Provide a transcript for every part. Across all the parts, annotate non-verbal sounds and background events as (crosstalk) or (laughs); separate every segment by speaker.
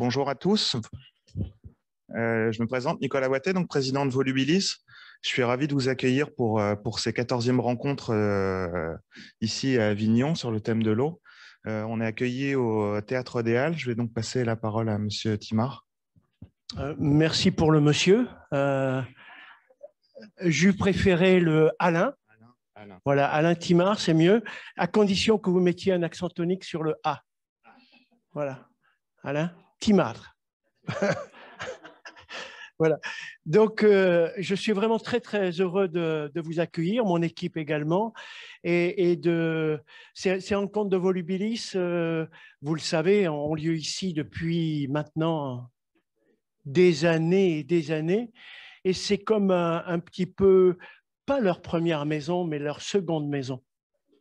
Speaker 1: Bonjour à tous. Euh, je me présente Nicolas Wattet, donc président de Volubilis. Je suis ravi de vous accueillir pour, euh, pour ces 14e rencontres euh, ici à Avignon sur le thème de l'eau. on est accueilli au Théâtre
Speaker 2: des Halles. Je vais donc passer la parole à Monsieur Timard. merci pour le monsieur. J'eus préféré le Alain. Voilà, Alain Timard, c'est mieux, à condition que vous mettiez un accent tonique sur le A. Voilà. Alain Timar. (laughs) voilà. Donc, euh, je suis vraiment très, très heureux de, vous accueillir, mon équipe également. Et, et de ces rencontres de Volubilis, euh, vous le savez, ont lieu ici depuis maintenant des années et des années. Et c'est comme un, petit peu, pas leur première maison, mais leur seconde maison.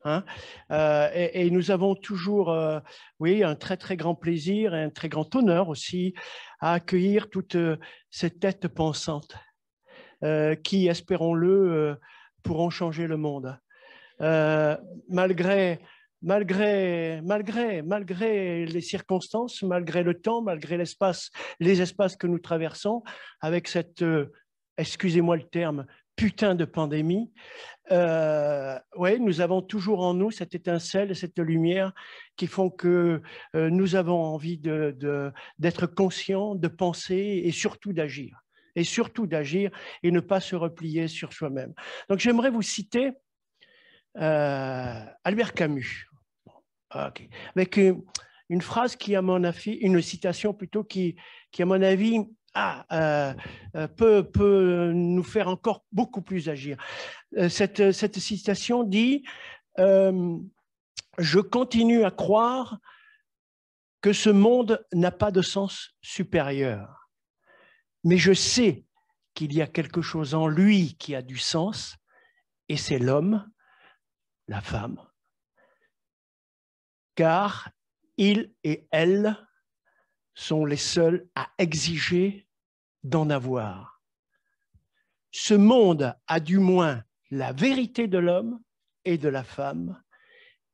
Speaker 2: Hein. Euh, et, nous avons toujours, euh, oui, un très très grand plaisir et un très grand honneur aussi à accueillir toutes euh, ces têtes pensantes qui, espérons-le, pourront changer le monde. malgré, malgré, malgré, malgré les circonstances, malgré le temps, malgré l'espace, les espaces que nous traversons, avec cette, excusez-moi le terme, putain de pandémie, euh, ouais, nous avons toujours en nous cette étincelle, cette lumière qui font que euh, nous avons envie d'être de, d'être conscients, de penser et surtout d'agir. Et surtout d'agir et ne pas se replier sur soi-même. Donc j'aimerais vous citer euh, Albert Camus, avec une, une, phrase qui, à mon avis, une citation plutôt qui, qui à mon avis, ah, euh, euh, peut, nous faire encore beaucoup plus agir. Euh, cette, citation dit Je continue à croire que ce monde n'a pas de sens supérieur, mais je sais qu'il y a quelque chose en lui qui a du sens, et c'est l'homme, la femme, car il et elle sont les seuls à exiger d'en avoir. Ce monde a du moins la vérité de l'homme et de la femme,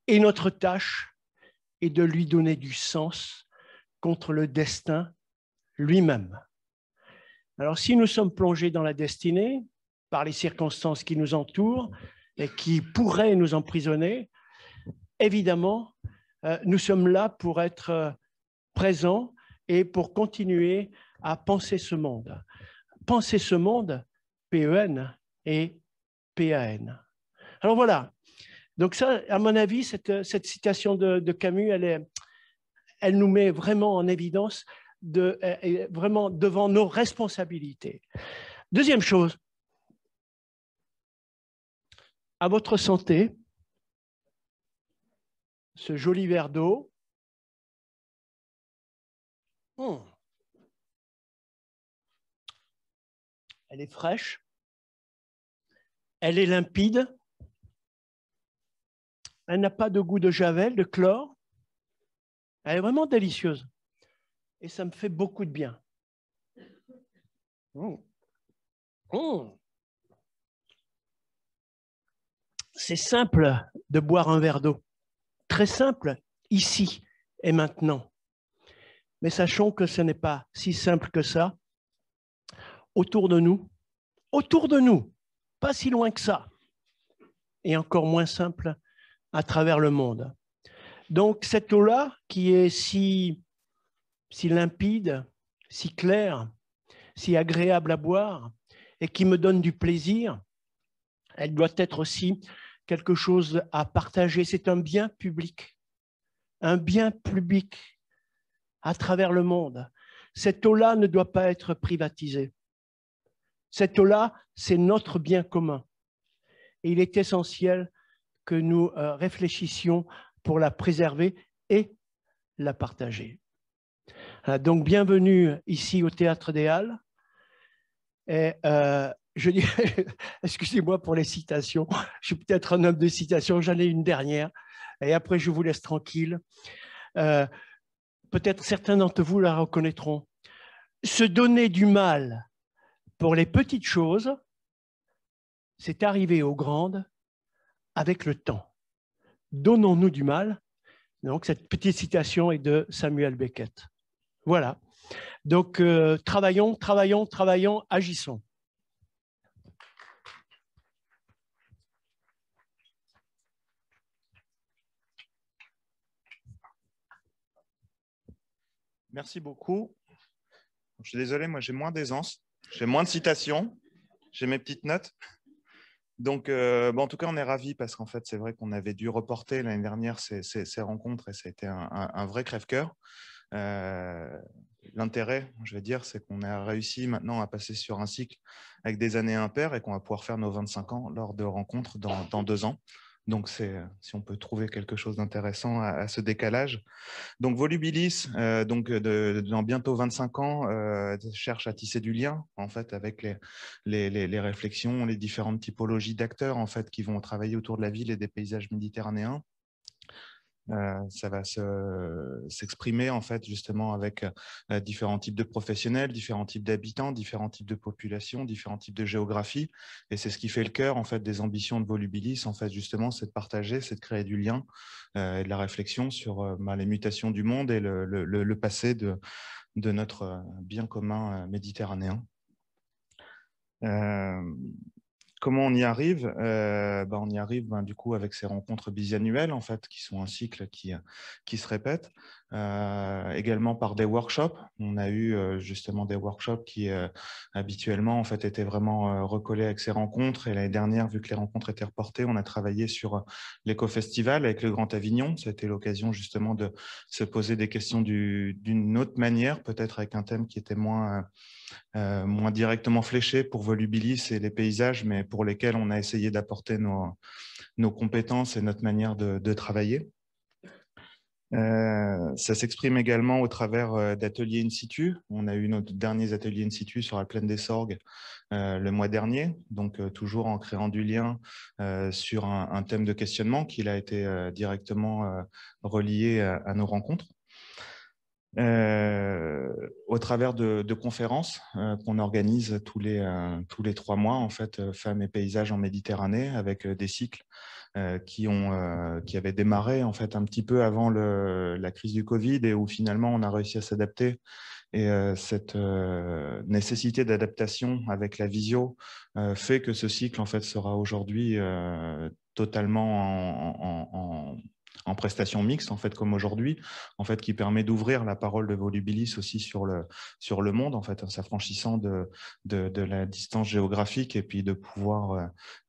Speaker 2: et notre tâche est de lui donner du sens contre le destin lui-même. Alors si nous sommes plongés dans la destinée, par les circonstances qui nous entourent et qui pourraient nous emprisonner, évidemment, euh, nous sommes là pour être euh, présents et pour continuer à penser ce monde. Penser ce monde, PEN et PAN. Alors voilà. Donc ça, à mon avis, cette, citation de, de Camus, elle, est, elle nous met vraiment en évidence, de, euh, vraiment devant nos responsabilités. Deuxième chose, à votre santé, ce joli verre d'eau, Hmm. Elle est fraîche. Elle est limpide. Elle n'a pas de goût de javel, de chlore. Elle est vraiment délicieuse. Et ça me fait beaucoup de bien. Hmm. Hmm. C'est simple de boire un verre d'eau. Très simple, ici et maintenant. Mais sachons que ce n'est pas si simple que ça. Autour de nous, autour de nous, pas si loin que ça, et encore moins simple à travers le monde. Donc cette eau-là, qui est si, limpide, si claire, si agréable à boire, et qui me donne du plaisir, elle doit être aussi quelque chose à partager. C'est un bien public, un bien public à travers le monde. Cette eau-là ne doit pas être privatisée. Cette eau-là, c'est notre bien commun. Et il est essentiel que nous euh, réfléchissions pour la préserver et la partager. Donc, bienvenue ici au Théâtre des Halles. Et euh, je dis, (laughs) excusez-moi pour les citations, je suis peut-être un homme de citations, j'en ai une dernière, et après je vous laisse tranquille. Euh, peut-être certains d'entre vous la reconnaîtront, se donner du mal pour les petites choses, c'est arriver aux grandes avec le temps. Donnons-nous du mal. Donc, cette petite citation est de Samuel Beckett. Voilà. Donc, euh, travaillons, travaillons, travaillons, agissons.
Speaker 1: Merci beaucoup. Je suis désolé, moi j'ai moins d'aisance, j'ai moins de citations, j'ai mes petites notes. Donc, euh, bon, en tout cas, on est ravis parce qu'en fait, c'est vrai qu'on avait dû reporter l'année dernière ces, rencontres et ça a été un, vrai crève-cœur. Euh, l'intérêt, je vais dire, c'est qu'on a réussi maintenant à passer sur un cycle avec des années impaires et qu'on va pouvoir faire nos 25 ans lors de rencontres dans deux ans. Donc, c'est euh, si on peut trouver quelque chose d'intéressant à, ce décalage. Donc, Volubilis, euh, donc euh, dans bientôt 25 ans, cherche à tisser du lien en fait avec les, les réflexions, les différentes typologies d'acteurs en fait qui vont travailler autour de la ville et des paysages méditerranéens. Euh, ça va euh, s'exprimer en fait justement avec euh, différents types de professionnels, différents types d'habitants, différents types de populations, différents types de géographies. Et c'est ce qui fait le cœur en fait des ambitions de Volubilis. En fait, justement, c'est de partager, c'est de créer du lien et de la réflexion sur ben, les mutations du monde et le, passé de, de notre bien commun méditerranéen. Comment on y arrive euh, bah, On y arrive ben, du coup avec ces rencontres bisannuelles en fait, qui sont un cycle qui, euh, qui se répète. Euh, également par des workshops. On a eu euh, justement des workshops qui euh, habituellement en fait étaient vraiment recollés avec ces rencontres. Et l'année dernière, vu que les rencontres étaient reportées, on a travaillé sur l'éco-festival avec le Grand Avignon. C'était l'occasion justement de se poser des questions d'une autre manière, peut-être avec un thème qui était moins moins directement fléché pour Volubilis et les paysages, mais pour lesquels on a essayé d'apporter nos nos compétences et notre manière de, de travailler. Euh, ça s'exprime également au travers euh, d'ateliers in situ. On a eu nos derniers ateliers in situ sur la plaine des Sorgues euh, le mois dernier, donc toujours en créant du lien sur un, thème de questionnement qui a été directement relié à, nos rencontres. au travers de, de conférences qu'on organise tous les, tous les trois mois, en fait, Femmes et paysages en Méditerranée, avec des cycles euh, qui, ont, euh, qui avaient démarré en fait un petit peu avant la crise du Covid et où finalement on a réussi à s'adapter. Et euh, cette nécessité d'adaptation avec la visio fait que ce cycle en fait sera aujourd'hui totalement en, en prestation mixte, en fait, comme aujourd'hui, en fait, qui permet d'ouvrir la parole de Volubilis aussi sur le, sur le monde, en fait, en s'affranchissant de, de, la distance géographique et puis de pouvoir euh,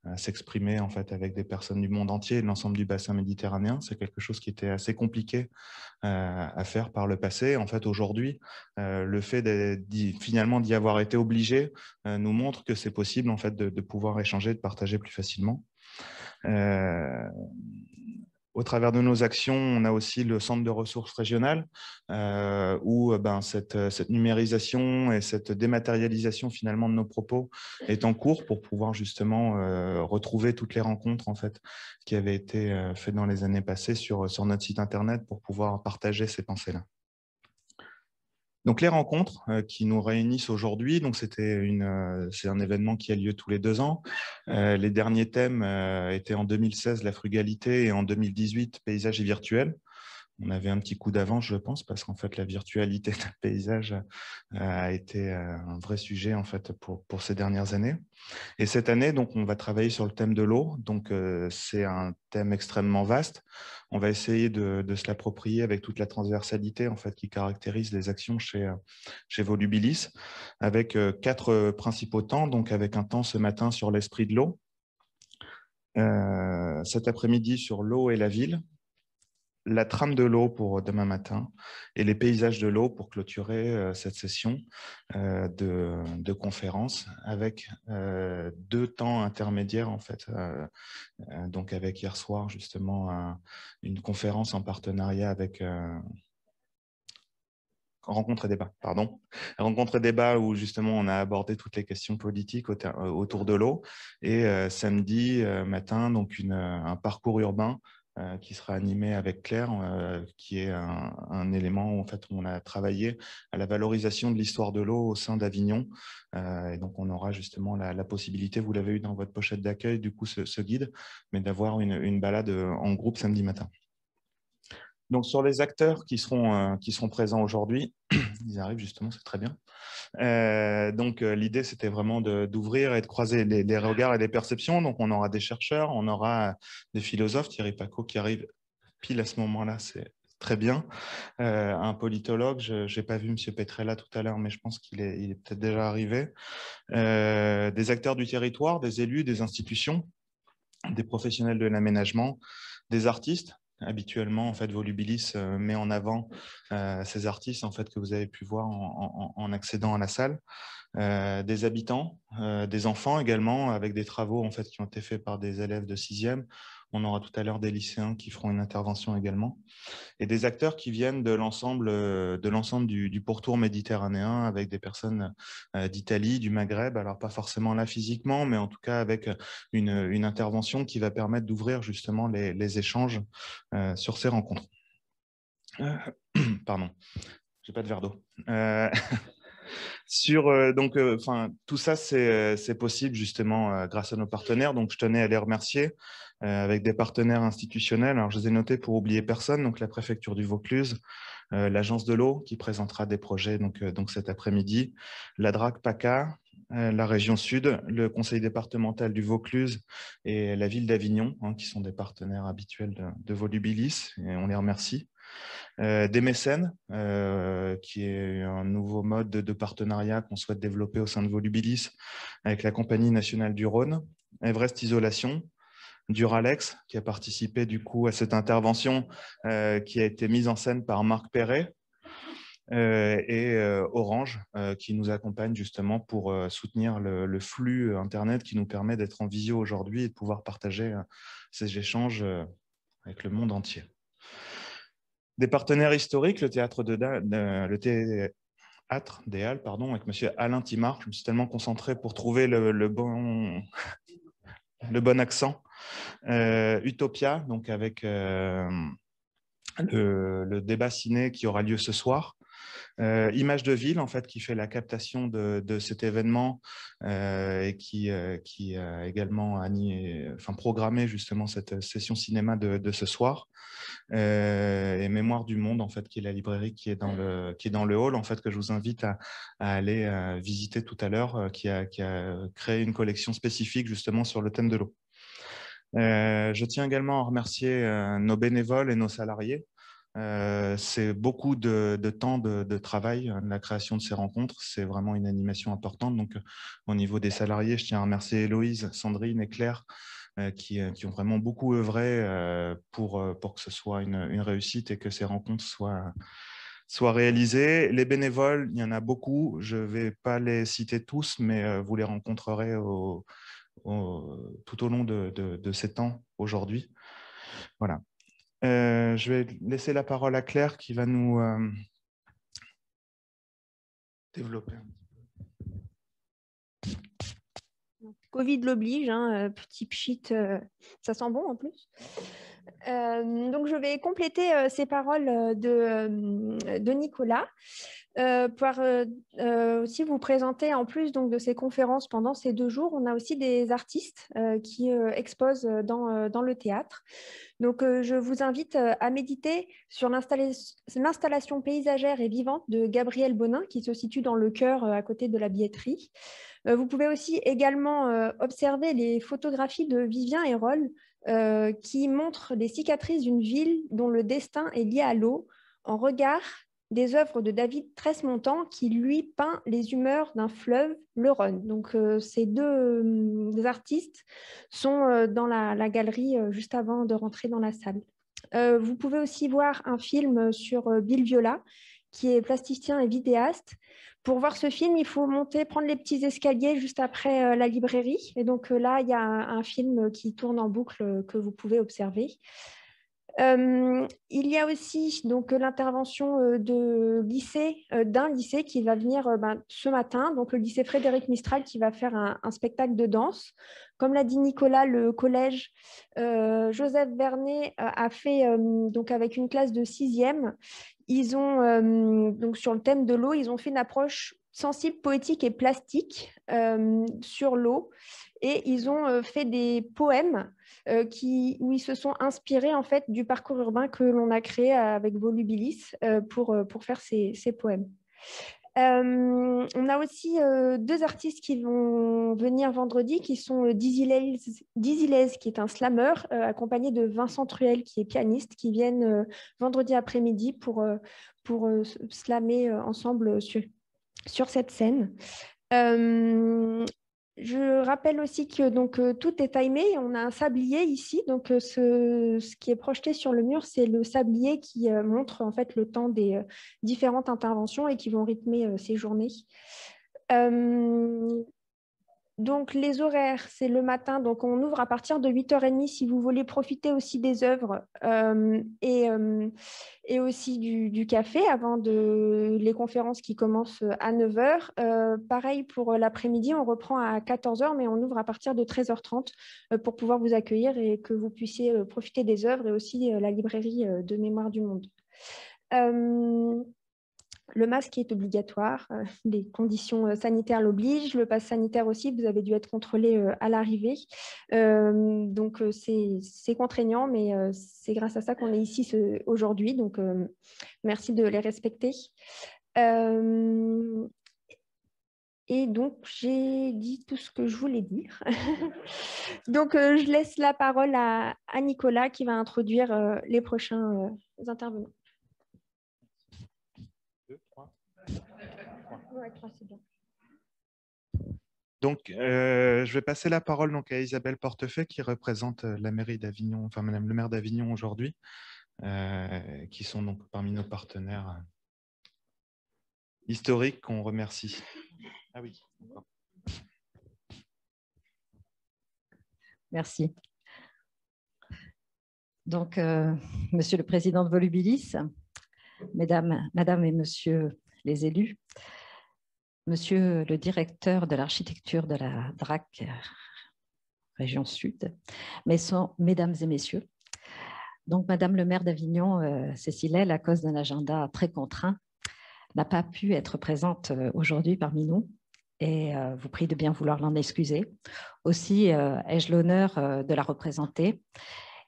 Speaker 1: euh, s'exprimer, en fait, avec des personnes du monde entier, de l'ensemble du bassin méditerranéen. C'est quelque chose qui était assez compliqué euh, à faire par le passé. En fait, aujourd'hui, le fait finalement d'y avoir été obligé nous montre que c'est possible, en fait, de, pouvoir échanger, de partager plus facilement au travers de nos actions, on a aussi le centre de ressources régional euh, où euh, ben, euh, cette, numérisation et cette dématérialisation finalement de nos propos mmh. est en cours pour pouvoir justement retrouver toutes les rencontres en fait qui avaient été faites dans les années passées sur notre site internet pour pouvoir partager ces pensées-là. Donc les rencontres euh, qui nous réunissent aujourd'hui, donc c'était une, euh, c'est un événement qui a lieu tous les deux ans. Euh, les derniers thèmes étaient en 2016 la frugalité et en 2018 paysage et virtuel on avait un petit coup d'avance, je pense, parce qu'en fait, la virtualité d'un (laughs) paysage euh, a été euh, un vrai sujet en fait pour, ces dernières années. Et cette année, donc, on va travailler sur le thème de l'eau. Donc, euh, c'est un thème extrêmement vaste. On va essayer de, se l'approprier avec toute la transversalité en fait qui caractérise les actions chez chez Volubilis, avec quatre principaux temps. Donc, avec un temps ce matin sur l'esprit de l'eau. cet après-midi sur l'eau et la ville, la trame de l'eau pour euh, demain matin et les paysages de l'eau pour clôturer euh, cette session euh, de, conférence avec deux temps intermédiaires en fait. donc avec hier soir justement une conférence en partenariat avec rencontre et débat, pardon, rencontre et débat où justement on a abordé toutes les questions politiques autour de l'eau et samedi matin donc un parcours urbain euh, qui sera animé avec Claire, euh, qui est un, élément où en fait on a travaillé à la valorisation de l'histoire de l'eau au sein d'Avignon. Euh, et donc on aura justement la, possibilité, vous l'avez eu dans votre pochette d'accueil, du coup ce, guide, mais d'avoir une balade en groupe samedi matin. Donc sur les acteurs qui seront, euh, qui présents aujourd'hui, (clears throat) ils arrivent justement, c'est très bien. Euh, donc euh, l'idée c'était vraiment d'ouvrir et de croiser des, regards et des perceptions. Donc on aura des chercheurs, on aura des philosophes, Thierry Paco qui arrive pile à ce moment-là, c'est très bien. un politologue, je n'ai pas vu M. Petrella tout à l'heure, mais je pense qu'il est, est peut-être déjà arrivé. des acteurs du territoire, des élus, des institutions, des professionnels de l'aménagement, des artistes habituellement en fait Volubilis euh, met en avant euh, ces artistes en fait que vous avez pu voir en, accédant à la salle, euh, des habitants, des enfants également avec des travaux en fait qui ont été faits par des élèves de sixième on aura tout à l'heure des lycéens qui feront une intervention également. Et des acteurs qui viennent de l'ensemble euh, du, du pourtour méditerranéen avec des personnes euh, d'Italie, du Maghreb. Alors, pas forcément là physiquement, mais en tout cas avec une, intervention qui va permettre d'ouvrir justement les, échanges euh, sur ces rencontres. (coughs) pardon, j'ai pas de verre d'eau. (laughs) sur donc enfin tout ça c'est possible justement grâce à nos partenaires donc je tenais à les remercier euh, avec des partenaires institutionnels. Alors, je les ai notés pour oublier personne, donc la préfecture du Vaucluse, euh, l'Agence de l'eau qui présentera des projets donc, euh, donc cet après-midi, la DRAC PACA, la région sud, le conseil départemental du Vaucluse et la ville d'Avignon, hein, qui sont des partenaires habituels de, Volubilis, et on les remercie. des mécènes, qui est un nouveau mode de, de partenariat qu'on souhaite développer au sein de Volubilis avec la Compagnie nationale du Rhône, Everest Isolation, Duralex, qui a participé du coup à cette intervention euh, qui a été mise en scène par Marc Perret, euh, et euh, Orange, qui nous accompagne justement pour soutenir le, flux Internet qui nous permet d'être en visio aujourd'hui et de pouvoir partager ces échanges avec le monde entier. Des partenaires historiques, le théâtre des Halles, pardon, avec Monsieur Alain Timard. Je me suis tellement concentré pour trouver le bon, le bon accent. Euh, Utopia, donc avec euh, le, débat ciné qui aura lieu ce soir. Euh, Image de Ville, en fait, qui fait la captation de, cet événement euh, et qui, qui a également enfin, programmé justement cette session cinéma de, ce soir. et Mémoire du Monde, en fait, qui est la librairie qui est dans le, qui est dans le hall, en fait, que je vous invite à, aller visiter tout à l'heure, qui a, qui, a, créé une collection spécifique justement sur le thème de l'eau. Euh, je tiens également à remercier euh, nos bénévoles et nos salariés. Euh, c'est beaucoup de, temps de, de, travail, hein, la création de ces rencontres. C'est vraiment une animation importante. Donc, au niveau des salariés, je tiens à remercier Héloïse, Sandrine et Claire qui, ont vraiment beaucoup œuvré pour, pour que ce soit une, réussite et que ces rencontres soient, soient réalisées. Les bénévoles, il y en a beaucoup. Je ne vais pas les citer tous, mais vous les rencontrerez au tout au long de, ces temps aujourd'hui. Voilà. Euh, je vais laisser la parole à Claire qui va nous euh, développer
Speaker 3: Covid l'oblige, hein, euh, petit pchit, ça sent bon en plus. Euh, donc, je vais compléter euh, ces paroles euh, de, Nicolas pour aussi vous présenter, en plus donc, de ces conférences pendant ces deux jours, on a aussi des artistes qui exposent dans, dans, le théâtre. Donc, je vous invite à méditer sur l'installation paysagère et vivante de Gabriel Bonin, qui se situe dans le cœur à côté de la billetterie. vous pouvez aussi également observer les photographies de Vivien Hérol, euh, qui montre les cicatrices d'une ville dont le destin est lié à l'eau, en regard des œuvres de David Tresmontant qui lui peint les humeurs d'un fleuve, le Rhône. Donc euh, ces deux euh, artistes sont dans la galerie juste avant de rentrer dans la salle. vous pouvez aussi voir un film sur Bill Viola, qui est plasticien et vidéaste, pour voir ce film, il faut monter, prendre les petits escaliers juste après euh, la librairie. Et donc euh, là, il y a un, film qui tourne en boucle euh, que vous pouvez observer. Euh, il y a aussi donc l'intervention euh, de lycée euh, d'un lycée qui va venir ben, ce matin, donc le lycée Frédéric Mistral qui va faire un, spectacle de danse. Comme l'a dit Nicolas, le collège Joseph Vernet a fait donc avec une classe de sixième, ils ont donc sur le thème de l'eau, ils ont fait une approche sensibles, poétiques et plastiques euh, sur l'eau. Et ils ont euh, fait des poèmes euh, qui, où ils se sont inspirés en fait du parcours urbain que l'on a créé avec Volubilis pour, pour faire ces, poèmes. on a aussi deux artistes qui vont venir vendredi, qui sont Dizzy qui est un slammer, accompagné de Vincent Truel, qui est pianiste, qui viennent vendredi après-midi pour, pour slammer ensemble sur, sur cette scène. Euh, je rappelle aussi que donc, euh, tout est timé. On a un sablier ici. Donc, euh, ce, qui est projeté sur le mur, c'est le sablier qui montre en fait, le temps des différentes interventions et qui vont rythmer ces journées. Donc les horaires, c'est le matin, donc on ouvre à partir de 8h30 si vous voulez profiter aussi des œuvres euh, et, euh, et, aussi du, café avant de, les conférences qui commencent à 9h. Euh, pareil pour l'après-midi, on reprend à 14h mais on ouvre à partir de 13h30 pour pouvoir vous accueillir et que vous puissiez profiter des œuvres et aussi la librairie de Mémoire du Monde. Le masque est obligatoire, euh, (laughs) les conditions euh, sanitaires l'obligent, le pass sanitaire aussi, vous avez dû être contrôlé euh, à l'arrivée. donc c'est contraignant, mais c'est grâce à ça qu'on est ici aujourd'hui. Donc merci de les respecter. et donc, j'ai dit tout ce que je voulais dire. (laughs) donc, je laisse la parole à, Nicolas qui va introduire les prochains intervenants. Donc,
Speaker 1: euh, je vais passer la parole donc, à Isabelle Portefeuille, qui représente euh, la mairie d'Avignon, enfin Madame le maire d'Avignon aujourd'hui, euh, qui sont donc parmi nos partenaires historiques qu'on remercie.
Speaker 4: Ah oui. Merci. Donc, Monsieur le Président de Volubilis, Mesdames, Madame et Monsieur les élus, Monsieur le directeur de l'architecture de la DRAC euh, région sud, mesdames et messieurs. Donc, Madame le maire d'Avignon, euh, Cécile, à cause d'un agenda très contraint, n'a pas pu être présente euh, aujourd'hui parmi nous et vous prie de bien vouloir l'en excuser. Aussi, ai-je l'honneur de la représenter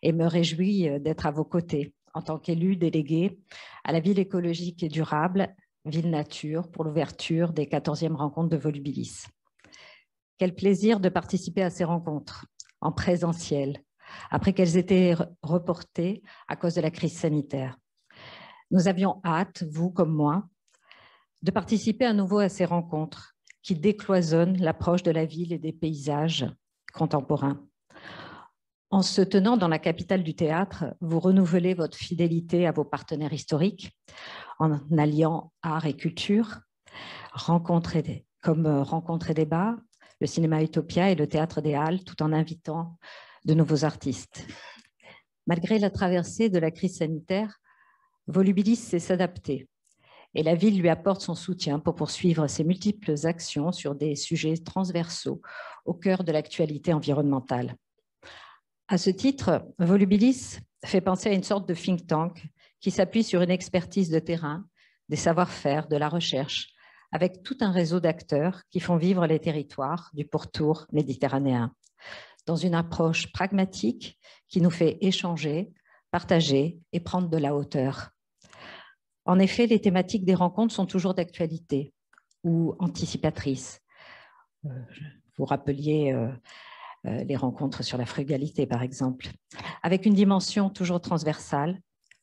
Speaker 4: et me réjouis d'être à vos côtés en tant qu'élu délégué à la ville écologique et durable Ville Nature pour l'ouverture des 14e rencontres de Volubilis. Quel plaisir de participer à ces rencontres en présentiel, après qu'elles étaient reportées à cause de la crise sanitaire. Nous avions hâte, vous comme moi, de participer à nouveau à ces rencontres qui décloisonnent l'approche de la ville et des paysages contemporains. En se tenant dans la capitale du théâtre, vous renouvelez votre fidélité à vos partenaires historiques en alliant art et culture, rencontrer des, comme euh, débat, le cinéma Utopia et le théâtre des Halles, tout en invitant de nouveaux artistes. Malgré la traversée de la crise sanitaire, Volubilis sait s'adapter et la ville lui apporte son soutien pour poursuivre ses multiples actions sur des sujets transversaux au cœur de l'actualité environnementale. À ce titre, Volubilis fait penser à une sorte de think tank qui s'appuie sur une expertise de terrain, des savoir-faire, de la recherche, avec tout un réseau d'acteurs qui font vivre les territoires du pourtour méditerranéen, dans une approche pragmatique qui nous fait échanger, partager et prendre de la hauteur. En effet, les thématiques des rencontres sont toujours d'actualité ou anticipatrices. Euh, vous rappeliez euh, euh, les rencontres sur la frugalité, par exemple, avec une dimension toujours transversale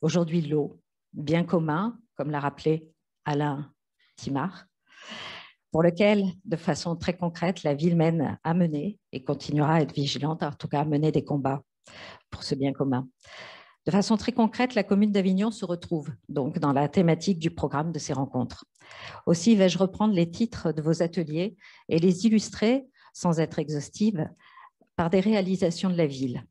Speaker 4: Aujourd'hui, l'eau, bien commun, comme l'a rappelé Alain Timard, pour lequel, de façon très concrète, la ville mène à mener et continuera à être vigilante, en tout cas à mener des combats pour ce bien commun. De façon très concrète, la commune d'Avignon se retrouve donc dans la thématique du programme de ces rencontres. Aussi vais-je reprendre les titres de vos ateliers et les illustrer, sans être exhaustive, par des réalisations de la ville.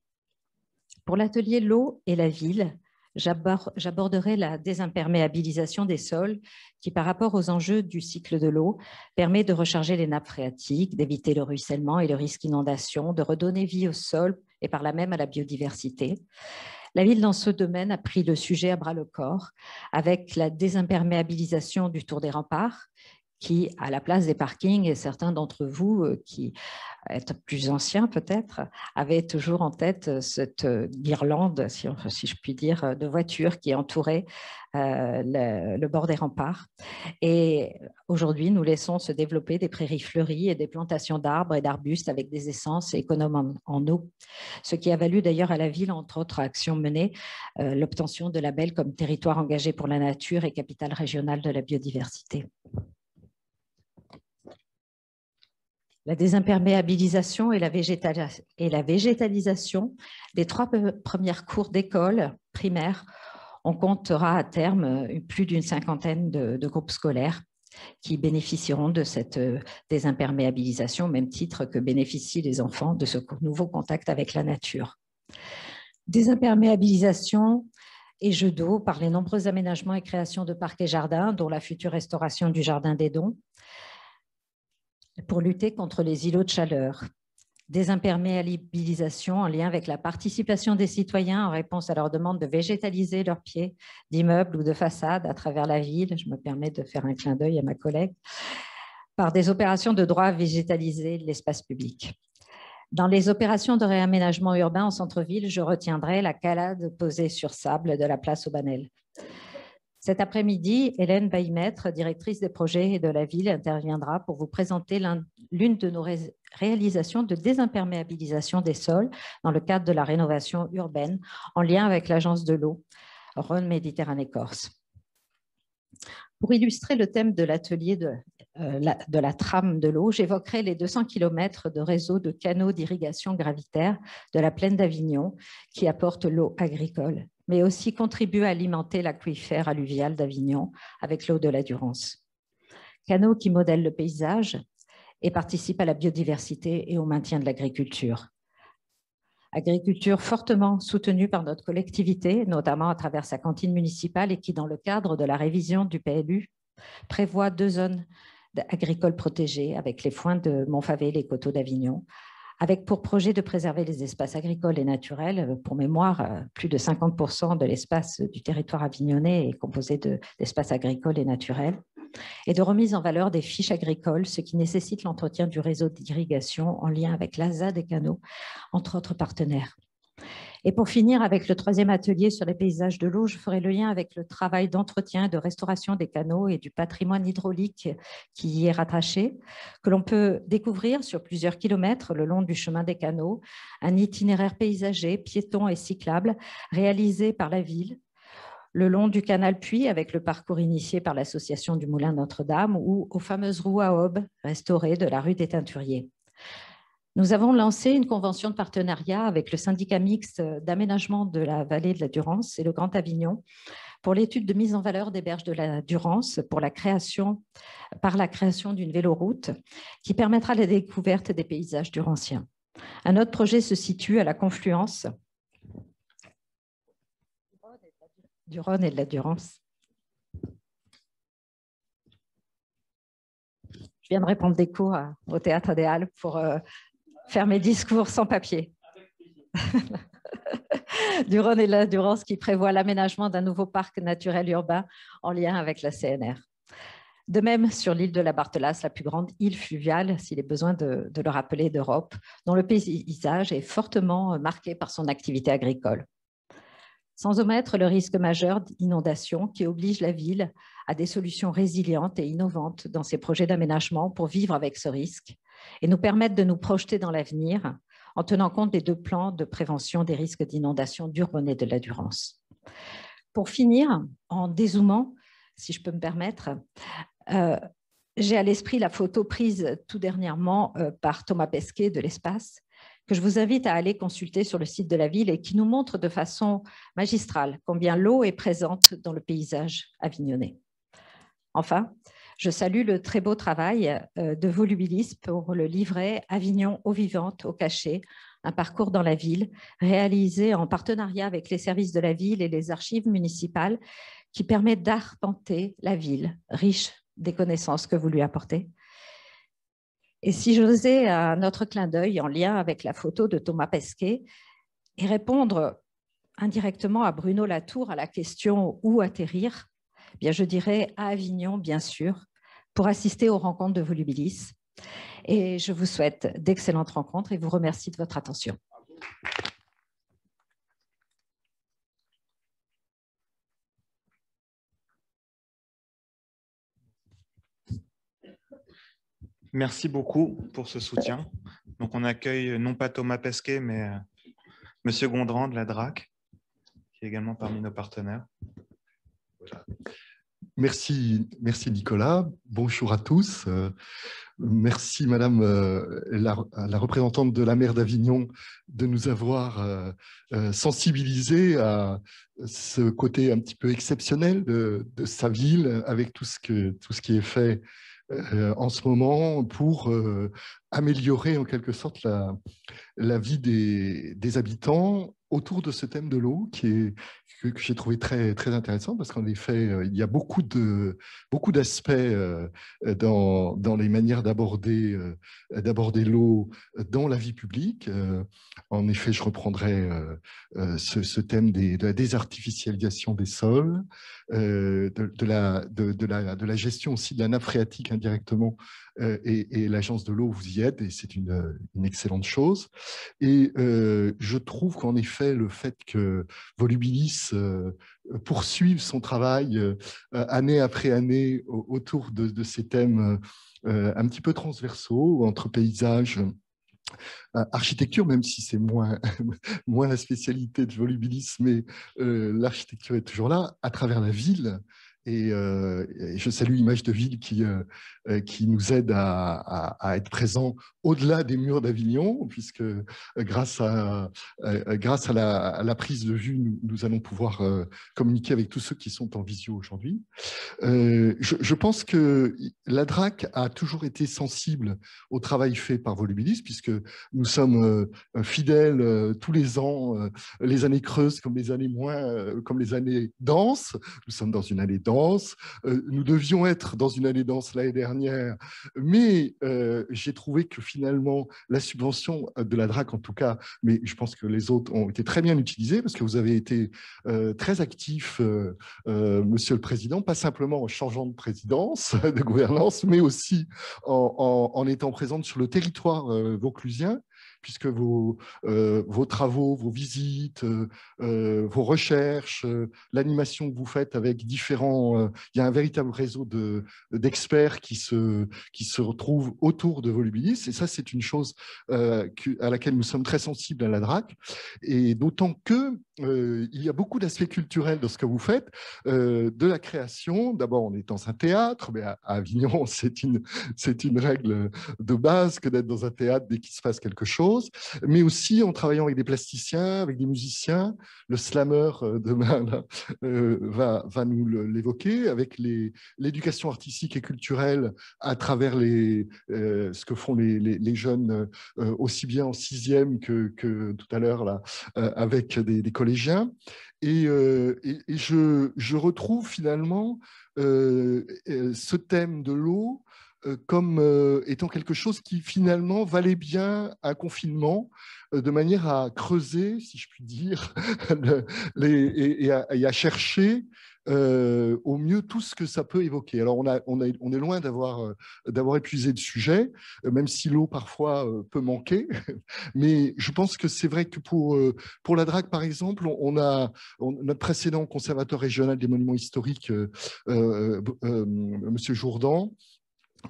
Speaker 4: Pour l'atelier L'eau et la ville, j'aborderai la désimperméabilisation des sols qui, par rapport aux enjeux du cycle de l'eau, permet de recharger les nappes phréatiques, d'éviter le ruissellement et le risque d'inondation, de redonner vie au sol et par là même à la biodiversité. La ville, dans ce domaine, a pris le sujet à bras le corps avec la désimperméabilisation du tour des remparts qui, à la place des parkings, et certains d'entre vous euh, qui êtes plus anciens peut-être, avaient toujours en tête euh, cette euh, guirlande, si, je puis dire, de voitures qui entourait le, bord des remparts. Et aujourd'hui, nous laissons se développer des prairies fleuries et des plantations d'arbres et d'arbustes avec des essences économes en, eau, ce qui a valu d'ailleurs à la ville, entre autres actions menées, l'obtention de labels comme territoire engagé pour la nature et capitale régionale de la biodiversité. la désimperméabilisation et la, végétalisation des trois premières cours d'école primaire, on comptera à terme euh, plus d'une cinquantaine de, de, groupes scolaires qui bénéficieront de cette euh, désimperméabilisation, au même titre que bénéficient les enfants de ce nouveau contact avec la nature. Désimperméabilisation et jeux d'eau par les nombreux aménagements et créations de parcs et jardins, dont la future restauration du Jardin des Dons, pour lutter contre les îlots de chaleur. Des imperméabilisations en lien avec la participation des citoyens en réponse à leur demande de végétaliser leurs pieds d'immeubles ou de façades à travers la ville. Je me permets de faire un clin d'œil à ma collègue. Par des opérations de droit à végétaliser l'espace public. Dans les opérations de réaménagement urbain en centre-ville, je retiendrai la calade posée sur sable de la place Aubanel. Cet après-midi, Hélène Baillemaître, directrice des projets et de la ville, interviendra pour vous présenter l'une de nos réalisations de désimperméabilisation des sols dans le cadre de la rénovation urbaine en lien avec l'agence de l'eau Rhône Méditerranée Corse. Pour illustrer le thème de l'atelier de, euh, la, trame de l'eau, j'évoquerai les 200 km de réseau de canaux d'irrigation gravitaire de la plaine d'Avignon qui apportent l'eau agricole mais aussi contribue à alimenter l'aquifère alluvial d'Avignon avec l'eau de la Durance. Canaux qui modèlent le paysage et participent à la biodiversité et au maintien de l'agriculture. Agriculture fortement soutenue par notre collectivité, notamment à travers sa cantine municipale et qui, dans le cadre de la révision du PLU, prévoit deux zones agricoles protégées avec les foins de Montfavet et les coteaux d'Avignon, avec pour projet de préserver les espaces agricoles et naturels. Euh, pour mémoire, euh, plus de 50% de l'espace du territoire avignonnais est composé d'espaces agricoles et naturels et de remise en valeur des fiches agricoles, ce qui nécessite l'entretien du réseau d'irrigation en lien avec l'ASA des canaux, entre autres partenaires. Et pour finir, avec le troisième atelier sur les paysages de l'eau, je ferai le lien avec le travail d'entretien, et de restauration des canaux et du patrimoine hydraulique qui y est rattaché, que l'on peut découvrir sur plusieurs kilomètres le long du chemin des canaux, un itinéraire paysager, piéton et cyclable, réalisé par la ville, le long du canal Puy avec le parcours initié par l'association du Moulin Notre-Dame ou aux fameuses roues à aubes restaurées de la rue des Teinturiers. Nous avons lancé une convention de partenariat avec le syndicat mixte d'aménagement de la vallée de la Durance et le Grand Avignon pour l'étude de mise en valeur des berges de la Durance pour la création, par la création d'une véloroute qui permettra la découverte des paysages duranciens. Un autre projet se situe à la confluence du Rhône et de la Durance. Je viens de répondre des cours euh, au Théâtre des Halles pour euh, faire mes discours sans papier. (laughs) Durand et la Durance qui prévoit l'aménagement d'un nouveau parc naturel urbain en lien avec la CNR. De même, sur l'île de la Barthelasse, la plus grande île fluviale, s'il est besoin de, de le rappeler, d'Europe, dont le paysage est fortement marqué par son activité agricole. Sans omettre le risque majeur d'inondation qui oblige la ville à des solutions résilientes et innovantes dans ses projets d'aménagement pour vivre avec ce risque et nous permettent de nous projeter dans l'avenir en tenant compte des deux plans de prévention des risques d'inondation du et de la Durance. Pour finir, en dézoomant, si je peux me permettre, euh, j'ai à l'esprit la photo prise tout dernièrement euh, par Thomas Pesquet de l'espace, que je vous invite à aller consulter sur le site de la ville et qui nous montre de façon magistrale combien l'eau est présente dans le paysage avignonnais. Enfin, je salue le très beau travail euh, de Volubilis pour le livret Avignon aux vivantes, au cachet, un parcours dans la ville, réalisé en partenariat avec les services de la ville et les archives municipales, qui permet d'arpenter la ville, riche des connaissances que vous lui apportez. Et si j'osais un autre clin d'œil en lien avec la photo de Thomas Pesquet et répondre indirectement à Bruno Latour à la question où atterrir, eh je dirais à Avignon, bien sûr, pour assister aux rencontres de Volubilis. Et je vous souhaite d'excellentes rencontres et vous remercie de votre attention.
Speaker 2: Merci beaucoup pour ce soutien. Donc, on
Speaker 1: accueille non pas Thomas Pesquet, mais euh, M. Gondran de la DRAC, qui est également parmi nos partenaires.
Speaker 5: Merci, merci Nicolas. Bonjour à tous. Euh, merci Madame euh, la, représentante de la maire d'Avignon de nous avoir euh, sensibilisé à ce côté un petit peu exceptionnel de, sa ville avec tout ce, que, tout ce qui est fait en ce moment pour améliorer en quelque sorte la, la vie des, habitants autour de ce thème de l'eau qui est, que, j'ai trouvé très, très intéressant parce qu'en effet, euh, il y a beaucoup, de, beaucoup d'aspects euh, dans, dans les manières d'aborder, euh, d'aborder l'eau dans la vie publique. En effet, je reprendrai ce, thème de la désartificialisation des sols, de, la, de, de, la, de la gestion aussi de la nappe phréatique indirectement et, et l'agence de l'eau vous y et c'est euh, une, excellente chose. Et euh, je trouve qu'en effet, le fait que Volubilis euh, poursuive son travail année après année autour de, ces thèmes un petit peu transversaux entre paysages, architecture, même si c'est moins, (laughs) moins la spécialité de Volubilis, mais l'architecture est toujours là, à travers la ville, euh, et, je salue Image de Ville qui, euh, euh, qui nous aide à, à, être présent au-delà des murs d'Avignon, puisque grâce, à, grâce à, la, prise de vue, nous, allons pouvoir communiquer avec tous ceux qui sont en visio aujourd'hui. Je, je, pense que la DRAC a toujours été sensible au travail fait par Volubilis, puisque nous sommes fidèles tous les ans, les années creuses comme les années moins, comme les années denses. Nous sommes dans une année dense euh, nous devions être dans une année danse l'année dernière, mais euh, j'ai trouvé que finalement, la subvention euh, de la DRAC, en tout cas, mais je pense que les autres ont été très bien utilisées parce que vous avez été très actif, Monsieur le Président, pas simplement en changeant de présidence, (laughs) de gouvernance, mais aussi en, en étant présente sur le territoire vauclusien puisque vos, euh, vos travaux, vos visites, euh, euh, vos recherches, l'animation que vous faites avec différents... Il y a un véritable réseau d'experts qui, se, qui se retrouvent autour de Volubilis, et ça, c'est une chose à laquelle nous sommes très sensibles à la DRAC, et d'autant que euh, il y a beaucoup d'aspects culturels dans ce que vous faites, euh, de la création. D'abord, on est dans un théâtre, mais à, Avignon, (laughs) c'est une, c'est une règle de base que d'être dans un théâtre dès qu'il se passe quelque chose. Mais aussi en travaillant avec des plasticiens, avec des musiciens. Le slammer, euh, demain, (laughs) va, va nous l'évoquer, avec les, l'éducation artistique et culturelle à travers les, ce que font les, jeunes, aussi bien en sixième que, tout à l'heure, là, avec des, des collègues les euh, Et, et, je, retrouve finalement euh, euh, ce thème de l'eau comme étant quelque chose qui finalement valait bien un confinement, de manière à creuser, si je puis dire, (laughs) les, et, et, à, chercher euh, au mieux tout ce que ça peut évoquer. Alors on, a, on, on est loin d'avoir euh, d'avoir épuisé le sujet, euh, même si l'eau parfois peut manquer. (laughs) Mais je pense que c'est vrai que pour pour la drague par exemple, on, a notre précédent conservateur régional des monuments historiques, euh, Monsieur Jourdan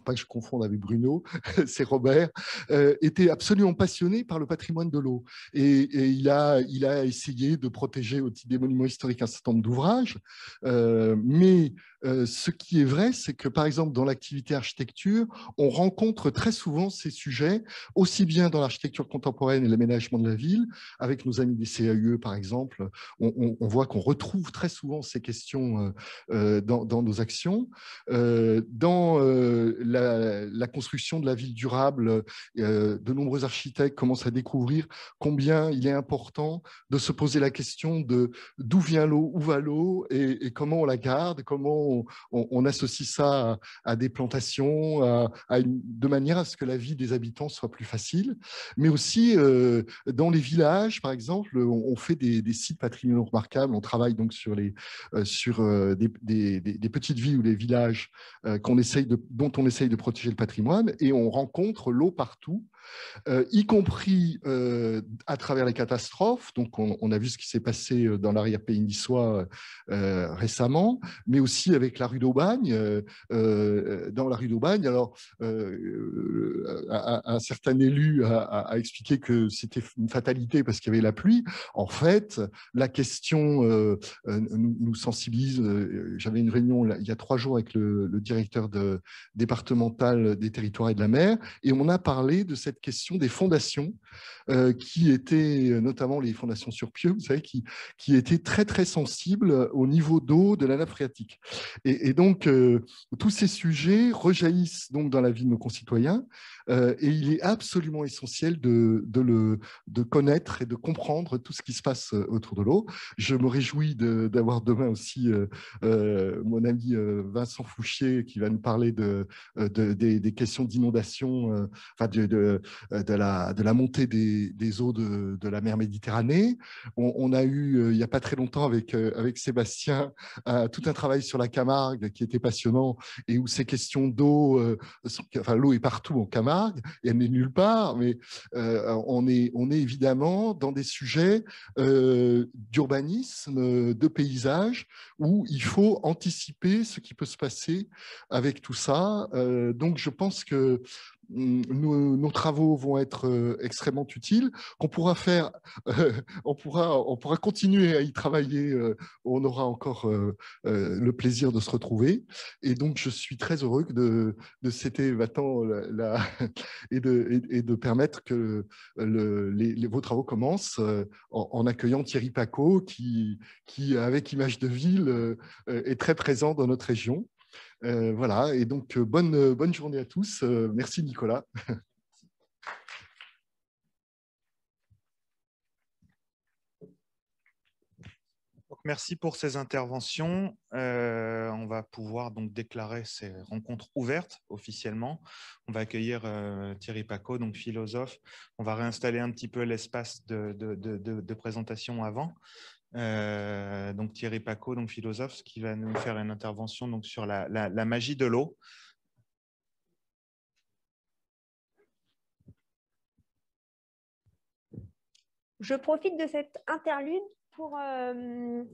Speaker 5: pas que je confonde avec Bruno, (laughs) c'est Robert, euh, était absolument passionné par le patrimoine de l'eau. Et, il, a, il a essayé de protéger au titre des monuments historiques un certain nombre d'ouvrages. Euh, mais euh, ce qui est vrai, c'est que par exemple dans l'activité architecture, on rencontre très souvent ces sujets, aussi bien dans l'architecture contemporaine et l'aménagement de la ville, avec nos amis des CAUE par exemple, on, voit qu'on retrouve très souvent ces questions dans, dans, nos actions. dans la, construction de la ville durable, euh, de nombreux architectes commencent à découvrir combien il est important de se poser la question de d'où vient l'eau, où va l'eau et, comment on la garde, comment on, associe ça à, des plantations, à, de manière à ce que la vie des habitants soit plus facile. Mais aussi euh, dans les villages, par exemple, on, fait des, sites patrimoniaux remarquables. On travaille donc sur les euh, sur des, petites villes ou des villages dont on essaye on essaye de protéger le patrimoine et on rencontre l'eau partout euh, y compris euh, à travers les catastrophes. Donc, on, a vu ce qui s'est passé euh, dans l'arrière-pays niçois récemment, mais aussi avec la rue d'Aubagne. dans la rue d'Aubagne, alors, un, certain élu a, expliqué que c'était une fatalité parce qu'il y avait la pluie. En fait, la question nous, sensibilise. J'avais une réunion il y a trois jours avec le, le directeur départemental des territoires et de la mer, et on a parlé de cette question des fondations, euh, qui étaient euh, notamment les fondations sur pieux, vous savez, qui, qui étaient très très sensibles au niveau d'eau de la nappe phréatique. Et, donc, euh, tous ces sujets rejaillissent donc dans la vie de nos concitoyens, et il est absolument essentiel de, de, le, de connaître et de comprendre tout ce qui se passe autour de l'eau. Je me réjouis d'avoir demain aussi mon ami Vincent Fouchier qui va nous parler de, de des, questions d'inondation, enfin de, de, euh, de, la, montée des, eaux de, la mer Méditerranée. On, a eu, euh, il n'y a pas très longtemps, avec, euh, Sébastien, tout un travail sur la Camargue qui était passionnant et où ces questions d'eau, enfin l'eau est partout en Camargue, elle n'est nulle part, mais on, est, on est évidemment dans des sujets d'urbanisme, de paysage, où il faut anticiper ce qui peut se passer avec tout ça. donc je pense que Hum, nos, travaux vont être euh, extrêmement utiles, qu'on pourra faire, euh, (laughs) on, pourra, on pourra continuer à y travailler, euh, on aura encore le plaisir de se retrouver. Et donc, je suis très heureux de, de citer (laughs) et, de, et, de permettre que les, vos travaux commencent en, accueillant Thierry Paco, qui, qui, avec Image de Ville, est très présent dans notre région. Euh, voilà, et donc euh, bonne, euh, bonne journée à tous. merci Nicolas. (laughs)
Speaker 1: Merci pour ces interventions. on va pouvoir donc déclarer ces rencontres ouvertes officiellement. On va accueillir Thierry Paco, donc philosophe. On va réinstaller un petit peu l'espace de, présentation avant. Euh, donc Thierry Paco, donc philosophe, qui va nous faire une intervention donc sur la, magie de l'eau.
Speaker 3: Je profite de cette interlude pour, euh,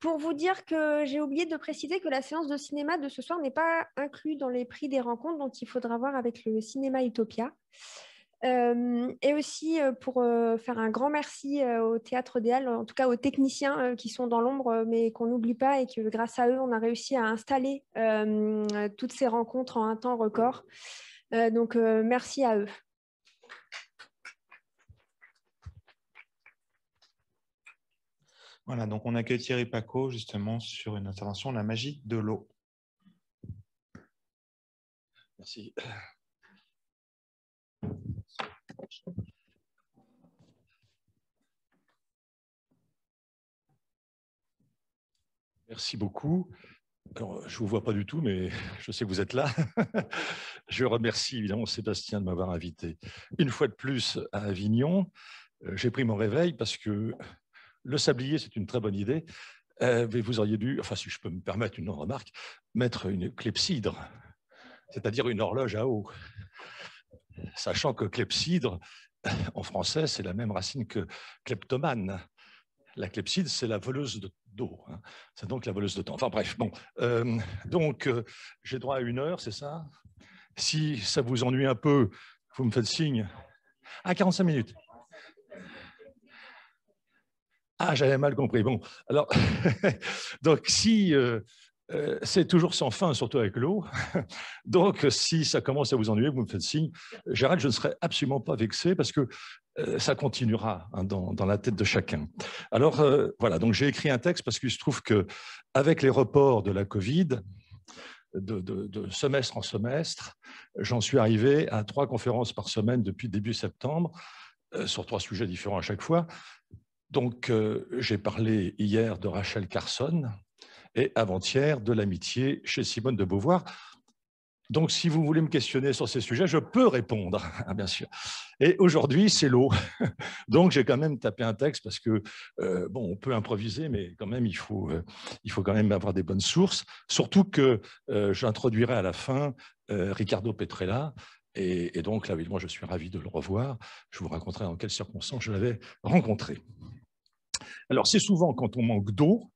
Speaker 3: pour vous dire que j'ai oublié de préciser que la séance de cinéma de ce soir n'est pas inclue dans les prix des rencontres dont il faudra voir avec le cinéma Utopia et aussi pour faire un grand merci au Théâtre des en tout cas aux techniciens qui sont dans l'ombre, mais qu'on n'oublie pas et que grâce à eux, on a réussi à installer toutes ces rencontres en un temps record. donc, merci à eux.
Speaker 1: Voilà, donc on accueille Thierry Paco justement sur une intervention La magie de l'eau.
Speaker 2: Merci.
Speaker 6: Merci beaucoup. je ne vous vois pas du tout, mais (laughs) je sais que vous êtes là. (laughs) je remercie évidemment Sébastien de m'avoir invité une fois de plus à Avignon. Euh, j'ai pris mon réveil parce que le sablier, c'est une très bonne idée. Euh, mais vous auriez dû, enfin si je peux me permettre une remarque, mettre une clepsydre, c'est-à-dire une horloge à eau sachant que clepsydre, (laughs) en français, c'est la même racine que kleptomane. La clepsydre, c'est la voleuse d'eau. Hein. C'est donc la voleuse de temps. Enfin bref, bon. Euh, donc, euh, j'ai droit à une heure, c'est ça Si ça vous ennuie un peu, vous me faites signe. Ah, 45 minutes. Ah, j'avais mal compris. Bon, alors, (laughs) donc si euh, euh, c'est toujours sans fin, surtout avec l'eau. (laughs) Donc, euh, si ça commence à vous ennuyer, vous me faites signe. Gérald, je ne serai absolument pas vexé parce que euh, ça continuera hein, dans, la tête de chacun. Alors, voilà, donc j'ai écrit un texte parce qu'il se trouve qu'avec les reports de la Covid, de, de semestre en semestre, j'en suis arrivé à trois conférences par semaine depuis début septembre, sur trois sujets différents à chaque fois. Donc, j'ai parlé hier de Rachel Carson, et avant-hier de l'amitié chez Simone de Beauvoir. Donc, si vous voulez me questionner sur ces sujets, je peux répondre, (laughs) hein, bien sûr. Et aujourd'hui, c'est l'eau. (laughs) Donc, j'ai quand même tapé un texte parce que, euh, bon, on peut improviser, mais quand même, il faut, euh, il faut quand même avoir des bonnes sources. Surtout que euh, j'introduirai à la fin Ricardo Petrella. Et, donc, là, moi, je suis ravi de le revoir. Je vous raconterai dans quelles circonstances je l'avais rencontré. Alors, c'est souvent quand on manque d'eau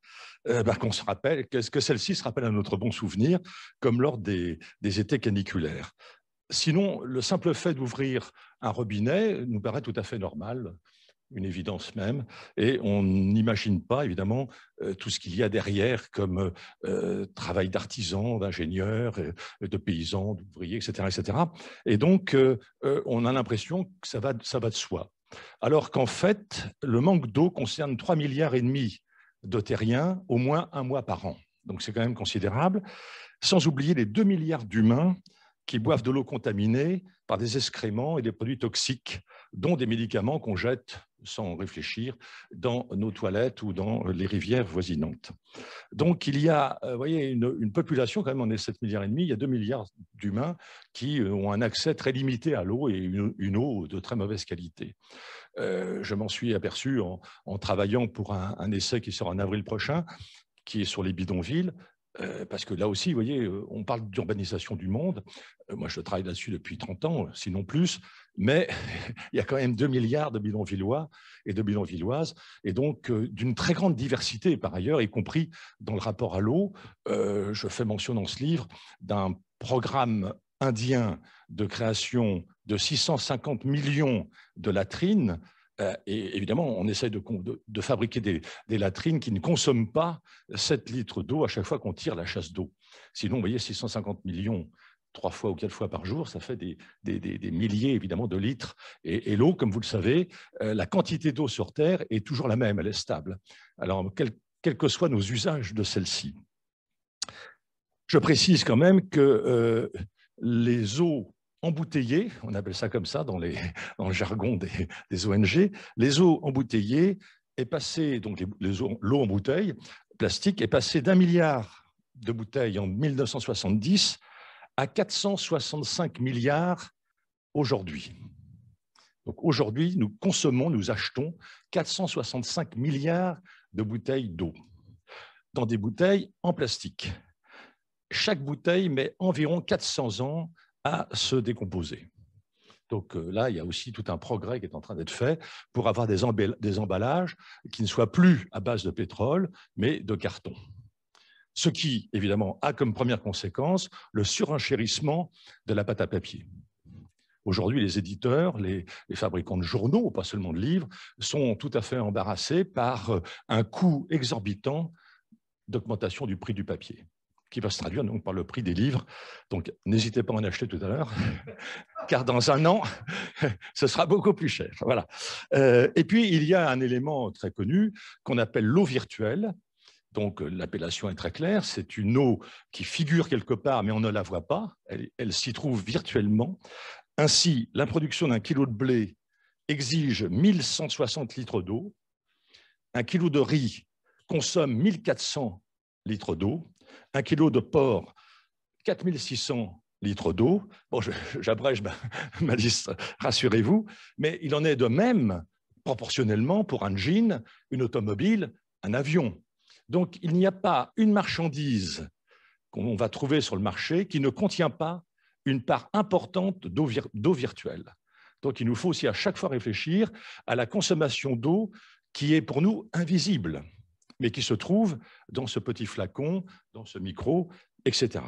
Speaker 6: euh, bah, qu'on se rappelle, que, celle-ci se rappelle à notre bon souvenir, comme lors des, étés caniculaires. Sinon, le simple fait d'ouvrir un robinet nous paraît tout à fait normal une évidence même, et on n'imagine pas évidemment euh, tout ce qu'il y a derrière comme euh, travail d'artisans, d'ingénieurs, de paysans, d'ouvriers, etc., etc. Et donc, on a l'impression que ça va, ça va de soi. Alors qu'en fait, le manque d'eau concerne 3 milliards et demi de au moins un mois par an. Donc c'est quand même considérable. Sans oublier les 2 milliards d'humains qui boivent de l'eau contaminée par des excréments et des produits toxiques, dont des médicaments qu'on jette sans réfléchir, dans nos toilettes ou dans les rivières voisinantes. Donc il y a, euh, une, population quand même, on est 7 milliards et demi, il y a 2 milliards d'humains qui euh, ont un accès très limité à l'eau et une, eau de très mauvaise qualité. Euh, je m'en suis aperçu en, travaillant pour un, un essai qui sort en avril prochain, qui est sur les bidonvilles, euh, parce que là aussi, vous voyez, euh, on parle d'urbanisation du monde. Euh, moi, je travaille là-dessus depuis 30 ans, sinon plus. Mais (laughs) il y a quand même 2 milliards de bidonvillois et de bidonvilloises, et donc d'une très grande diversité par ailleurs, y compris dans le rapport à l'eau. je fais mention dans ce livre d'un programme indien de création de 650 millions de latrines euh, et évidemment, on essaie de, fabriquer des, latrines qui ne consomment pas 7 litres d'eau à chaque fois qu'on tire la chasse d'eau. Sinon, vous voyez, 650 millions trois fois ou quatre fois par jour, ça fait des, milliers évidemment de litres. Et, l'eau, comme vous le savez, euh, la quantité d'eau sur Terre est toujours la même, elle est stable. Alors, quels que soient nos usages de celle-ci. Je précise quand même que euh, les eaux embouteillées, on appelle ça comme ça dans, les, (laughs) le jargon des, ONG, les eaux est passée, donc l'eau les, l'eau en bouteille plastique est passée d'un milliard de bouteilles en 1970 à 465 milliards aujourd'hui. Donc aujourd'hui, nous consommons, nous achetons 465 milliards de bouteilles d'eau dans des bouteilles en plastique. Chaque bouteille met environ 400 ans à se décomposer. Donc euh, là, il y a aussi tout un progrès qui est en train d'être fait pour avoir des, emballages qui ne soient plus à base de pétrole, mais de carton. Ce qui, évidemment, a comme première conséquence le surenchérissement de la pâte à papier. Aujourd'hui, les éditeurs, les, fabricants de journaux, pas seulement de livres, sont tout à fait embarrassés par euh, un coût exorbitant d'augmentation du prix du papier qui va se traduire donc par le prix des livres. Donc n'hésitez pas à en acheter tout à l'heure, (laughs) car dans un an, (laughs) ce sera beaucoup plus cher. Voilà. Euh, et puis il y a un élément très connu qu'on appelle l'eau virtuelle. Donc euh, l'appellation est très claire, c'est une eau qui figure quelque part, mais on ne la voit pas, elle, elle s'y trouve virtuellement. Ainsi, la production d'un kilo de blé exige 1160 litres d'eau, un kilo de riz consomme 1400 litres d'eau, un kilo de porc, 4600 litres d'eau. Bon, j'abrège (laughs) ma, liste, rassurez-vous, mais il en est de même proportionnellement pour un jean, une automobile, un avion. Donc il n'y a pas une marchandise qu'on va trouver sur le marché qui ne contient pas une part importante d'eau virtuelle. Donc il nous faut aussi à chaque fois réfléchir à la consommation d'eau qui est pour nous invisible mais qui se trouve dans ce petit flacon, dans ce micro, etc.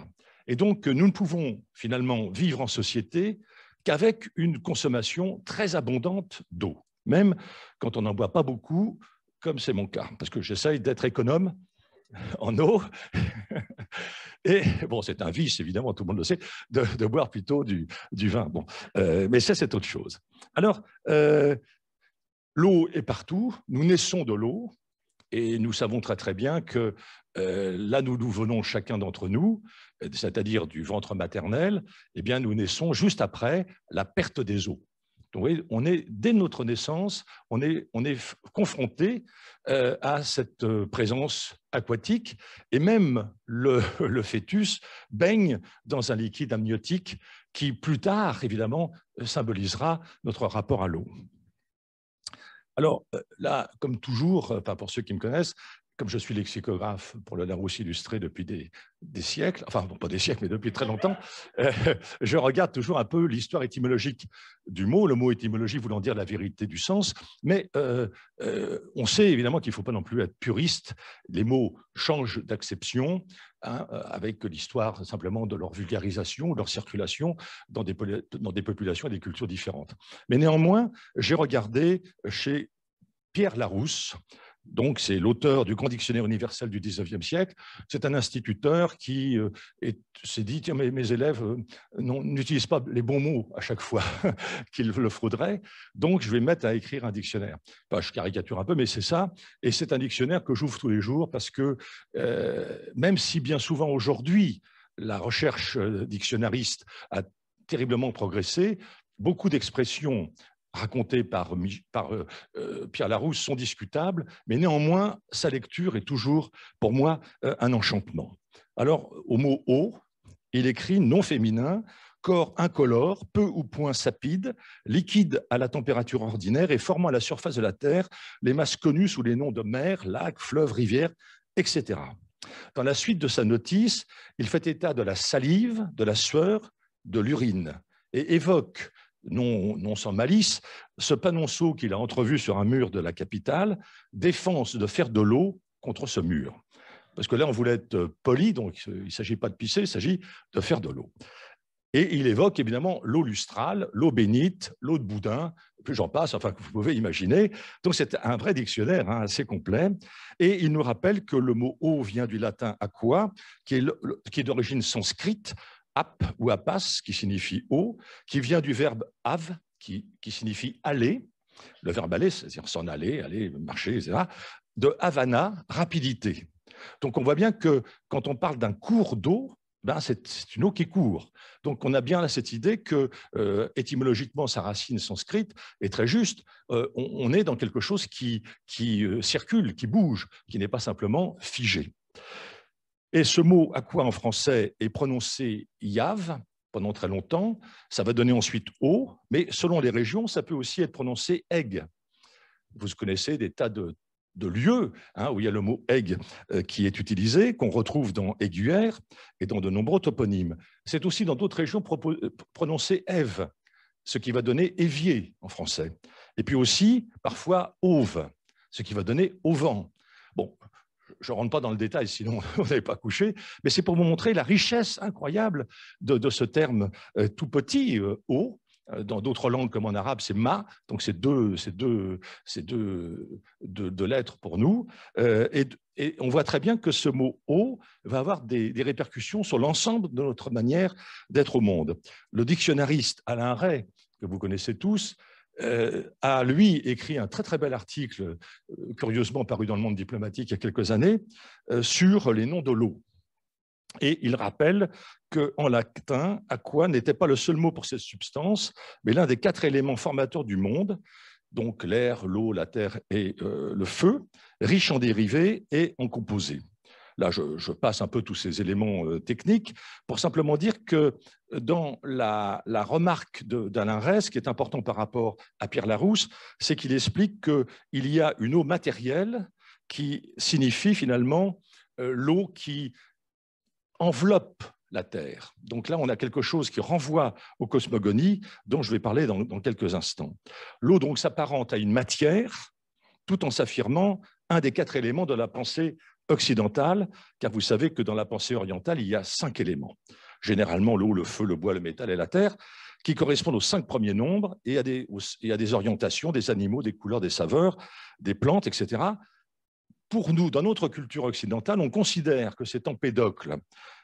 Speaker 6: Et donc, nous ne pouvons finalement vivre en société qu'avec une consommation très abondante d'eau, même quand on n'en boit pas beaucoup, comme c'est mon cas, parce que j'essaye d'être économe (laughs) en eau. (laughs) Et bon, c'est un vice, évidemment, tout le monde le sait, de, boire plutôt du, vin. Bon, euh, mais ça, c'est autre chose. Alors, euh, l'eau est partout, nous naissons de l'eau, et nous savons très très bien que euh, là, nous nous venons chacun d'entre nous, c'est-à-dire du ventre maternel, eh bien, nous naissons juste après la perte des eaux. on est, dès notre naissance, on est, confronté euh, à cette euh, présence aquatique, et même (laughs) le, fœtus baigne dans un liquide amniotique qui, plus tard, évidemment, symbolisera notre rapport à l'eau. Alors euh, là, comme toujours, pas euh, pour ceux qui me connaissent, comme je suis lexicographe pour le Larousse illustré depuis des, siècles, enfin pas des siècles, mais depuis très longtemps, euh, (laughs) je regarde toujours un peu l'histoire étymologique du mot, le mot étymologie voulant dire la vérité du sens, mais euh, euh, on sait évidemment qu'il ne faut pas non plus être puriste, les mots changent d'acception, hein, avec l'histoire simplement de leur vulgarisation, leur circulation dans dans des populations et des cultures différentes. Mais néanmoins, j'ai regardé chez Pierre Larousse donc c'est l'auteur du Grand Dictionnaire universel du 19e siècle, c'est un instituteur qui euh, s'est dit, mes élèves euh, n'utilisent pas les bons mots à chaque fois (laughs) qu'ils le faudrait, donc je vais mettre à écrire un dictionnaire. je caricature un peu, mais c'est ça, et c'est un dictionnaire que j'ouvre tous les jours parce que euh, même si bien souvent aujourd'hui, la recherche dictionnariste a terriblement progressé, beaucoup d'expressions racontées par, euh, euh, Pierre Larousse sont discutables, mais néanmoins, sa lecture est toujours, pour moi, euh, un enchantement. Alors, au mot « eau », il écrit « non féminin », corps incolore, peu ou point sapide, liquide à la température ordinaire et formant à la surface de la Terre les masses connues sous les noms de mer, lacs, fleuves, rivières, etc. Dans la suite de sa notice, il fait état de la salive, de la sueur, de l'urine et évoque non, sans malice, ce panonceau qu'il a entrevu sur un mur de la capitale, défense de faire de l'eau contre ce mur. Parce que là, on voulait être poli, donc il ne s'agit pas de pisser, il s'agit de faire de l'eau. Et il évoque évidemment l'eau lustrale, l'eau bénite, l'eau de boudin, plus j'en passe, enfin, vous pouvez imaginer. Donc c'est un vrai dictionnaire hein, assez complet. Et il nous rappelle que le mot eau vient du latin aqua, qui est d'origine sanscrite, ap ou apas, qui signifie eau, qui vient du verbe av, qui, qui signifie aller, le verbe aller, c'est-à-dire s'en aller, aller, marcher, etc., de avana », rapidité. Donc on voit bien que quand on parle d'un cours d'eau, ben c'est une eau qui court. Donc on a bien cette idée que euh, étymologiquement sa racine sanscrite est très juste. Euh, on, est dans quelque chose qui, qui euh, circule, qui bouge, qui n'est pas simplement figé. Et ce mot à quoi en français est prononcé Yav pendant très longtemps, ça va donner ensuite eau, mais selon les régions, ça peut aussi être prononcé egg. Vous connaissez des tas de, de lieux hein, où il y a le mot egg euh, qui est utilisé, qu'on retrouve dans aiguère et dans de nombreux toponymes. C'est aussi dans d'autres régions euh, prononcé Ève, ce qui va donner évier en français. Et puis aussi, parfois, auve, ce qui va donner auvent. Bon, je ne rentre pas dans le détail, sinon (laughs) vous n'avez pas couché, mais c'est pour vous montrer la richesse incroyable de, ce terme euh, tout petit, haut euh, euh, Dans d'autres langues comme en arabe, c'est ma, donc c'est deux, deux, lettres pour nous. et, on voit très bien que ce mot haut va avoir des, répercussions sur l'ensemble de notre manière d'être au monde. Le dictionnariste Alain Ray, que vous connaissez tous, euh, a, lui, écrit un très très bel article, euh, curieusement paru dans le monde diplomatique il y a quelques années, euh, sur les noms de l'eau. Et il rappelle qu'en latin, aqua n'était pas le seul mot pour cette substance, mais l'un des quatre éléments formateurs du monde, donc l'air, l'eau, la terre et le feu, riche en dérivés et en composés. Là, je, passe un peu tous ces éléments euh, techniques pour simplement dire que dans la, remarque d'Alain Reyes, qui est important par rapport à Pierre Larousse, c'est qu'il explique qu'il y a une eau matérielle qui signifie finalement euh, l'eau qui enveloppe la Terre. Donc là, on a quelque chose qui renvoie aux cosmogonies dont je vais parler dans, dans quelques instants. L'eau donc s'apparente à une matière, tout en s'affirmant un des quatre éléments de la pensée occidentale, car vous savez que dans la pensée orientale, il y a cinq éléments, généralement l'eau, le feu, le bois, le métal et la terre, qui correspondent aux cinq premiers nombres et à des, orientations, des animaux, des couleurs, des saveurs, des plantes, etc. Pour nous, dans notre culture occidentale, on considère que c'est Empédocle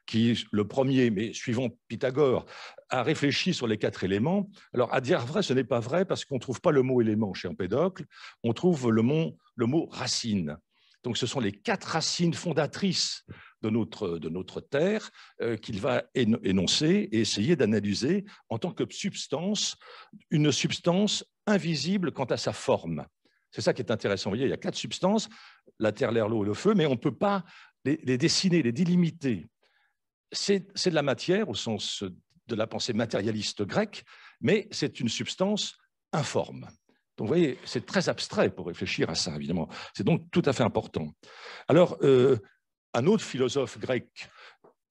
Speaker 6: qui, le premier, mais suivant Pythagore, a réfléchi sur les quatre éléments. Alors, à dire vrai, ce n'est pas vrai parce qu'on ne trouve pas le mot élément chez Empédocle, on trouve le mot, le mot racine. Donc ce sont les quatre racines fondatrices de notre, Terre euh, qu'il va énoncer et essayer d'analyser en tant que substance, une substance invisible quant à sa forme. C'est ça qui est intéressant. voyez, il y a quatre substances, la terre, l'air, l'eau et le feu, mais on ne peut pas les, dessiner, les délimiter. C'est de la matière au sens de la pensée matérialiste grecque, mais c'est une substance informe. Donc, vous voyez, c'est très abstrait pour réfléchir à ça, évidemment. C'est donc tout à fait important. Alors, euh, un autre philosophe grec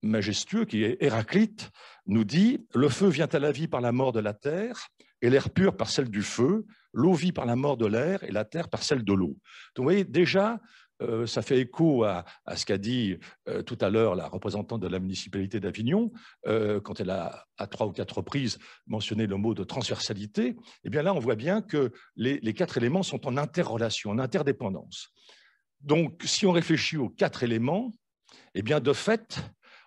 Speaker 6: majestueux, qui est Héraclite, nous dit « Le feu vient à la vie par la mort de la terre, et l'air pur par celle du feu, l'eau vit par la mort de l'air, et la terre par celle de l'eau. » Donc, vous voyez, déjà, euh, ça fait écho à, ce qu'a dit euh, tout à l'heure la représentante de la municipalité d'Avignon, euh, quand elle a à trois ou quatre reprises mentionné le mot de transversalité. Eh bien là, on voit bien que les, les quatre éléments sont en interrelation, en interdépendance. Donc, si on réfléchit aux quatre éléments, eh bien de fait,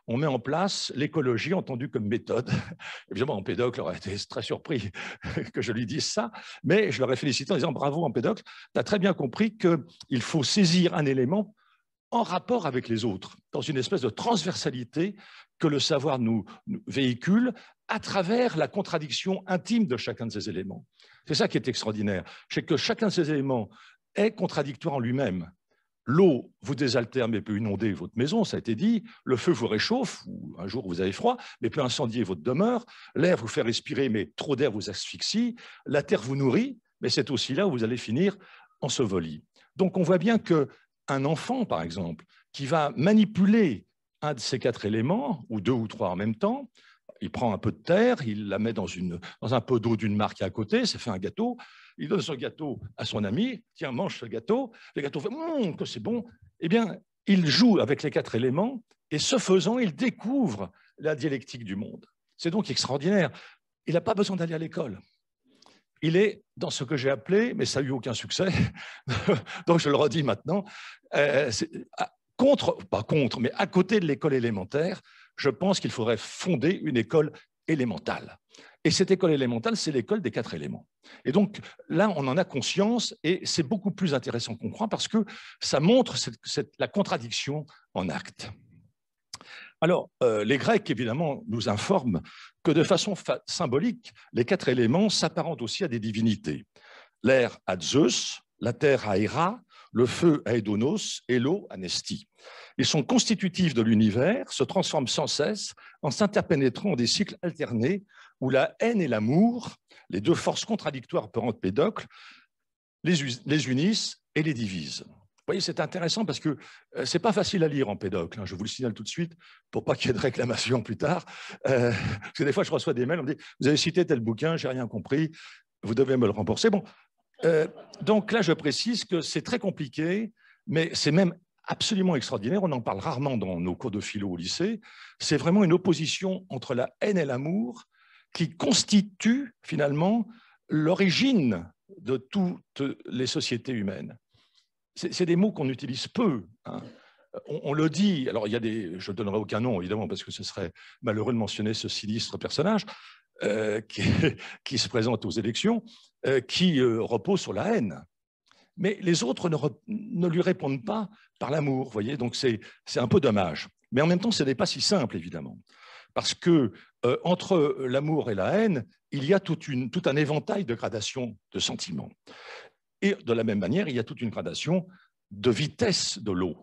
Speaker 6: on met en place l'écologie entendue comme méthode. (laughs) Évidemment, Empédocle aurait été très surpris (laughs) que je lui dise ça, mais je l'aurais félicité en disant bravo Empédocle, tu as très bien compris qu'il faut saisir un élément en rapport avec les autres, dans une espèce de transversalité que le savoir nous véhicule à travers la contradiction intime de chacun de ces éléments. C'est ça qui est extraordinaire, c'est que chacun de ces éléments est contradictoire en lui-même. L'eau vous désaltère mais peut inonder votre maison, ça a été dit. Le feu vous réchauffe, ou un jour vous avez froid, mais peut incendier votre demeure. L'air vous fait respirer, mais trop d'air vous asphyxie. La terre vous nourrit, mais c'est aussi là où vous allez finir en enseveli. Donc on voit bien que un enfant, par exemple, qui va manipuler un de ces quatre éléments, ou deux ou trois en même temps, il prend un peu de terre, il la met dans, dans un pot d'eau d'une marque à côté, ça fait un gâteau, il donne son gâteau à son ami, tiens, mange ce gâteau, le gâteau fait, mmm, que c'est bon. Eh bien, il joue avec les quatre éléments, et ce faisant, il découvre la dialectique du monde. C'est donc extraordinaire. Il n'a pas besoin d'aller à l'école. Il est dans ce que j'ai appelé, mais ça n'a eu aucun succès, (laughs) donc je le redis maintenant, euh, contre, pas contre, mais à côté de l'école élémentaire, je pense qu'il faudrait fonder une école élémentale. Et cette école élémentale, c'est l'école des quatre éléments. Et donc là, on en a conscience et c'est beaucoup plus intéressant qu'on croit parce que ça montre la contradiction en acte. Alors, euh, les Grecs, évidemment, nous informent que de façon symbolique, les quatre éléments s'apparentent aussi à des divinités. L'air à Zeus, la terre à Héra, le feu à Edonos et l'eau à Nestie. Ils sont constitutifs de l'univers, se transforment sans cesse en s'interpénétrant des cycles alternés où la haine et l'amour, les deux forces contradictoires de Pédocle, les, unissent et les divisent. Vous voyez, c'est intéressant parce que euh, c'est pas facile à lire en pédocle. Hein, je vous le signale tout de suite pour pas qu'il y ait de réclamation plus tard. Euh, parce que des fois, je reçois des mails, on me dit Vous avez cité tel bouquin, j'ai rien compris, vous devez me le rembourser. Bon. Euh, donc là, je précise que c'est très compliqué, mais c'est même absolument extraordinaire. On en parle rarement dans nos cours de philo au lycée. C'est vraiment une opposition entre la haine et l'amour qui constitue finalement l'origine de toutes les sociétés humaines. C'est des mots qu'on utilise peu. Hein. On, le dit, alors il y a des, je ne donnerai aucun nom évidemment parce que ce serait malheureux de mentionner ce sinistre personnage euh, (laughs) qui, se présente aux élections, euh, qui euh, repose sur la haine. Mais les autres ne, ne lui répondent pas par l'amour, voyez, donc c'est un peu dommage. Mais en même temps, ce n'est pas si simple, évidemment. Parce que euh, entre l'amour et la haine, il y a tout un éventail de gradations de sentiments. Et de la même manière, il y a toute une gradation de vitesse de l'eau.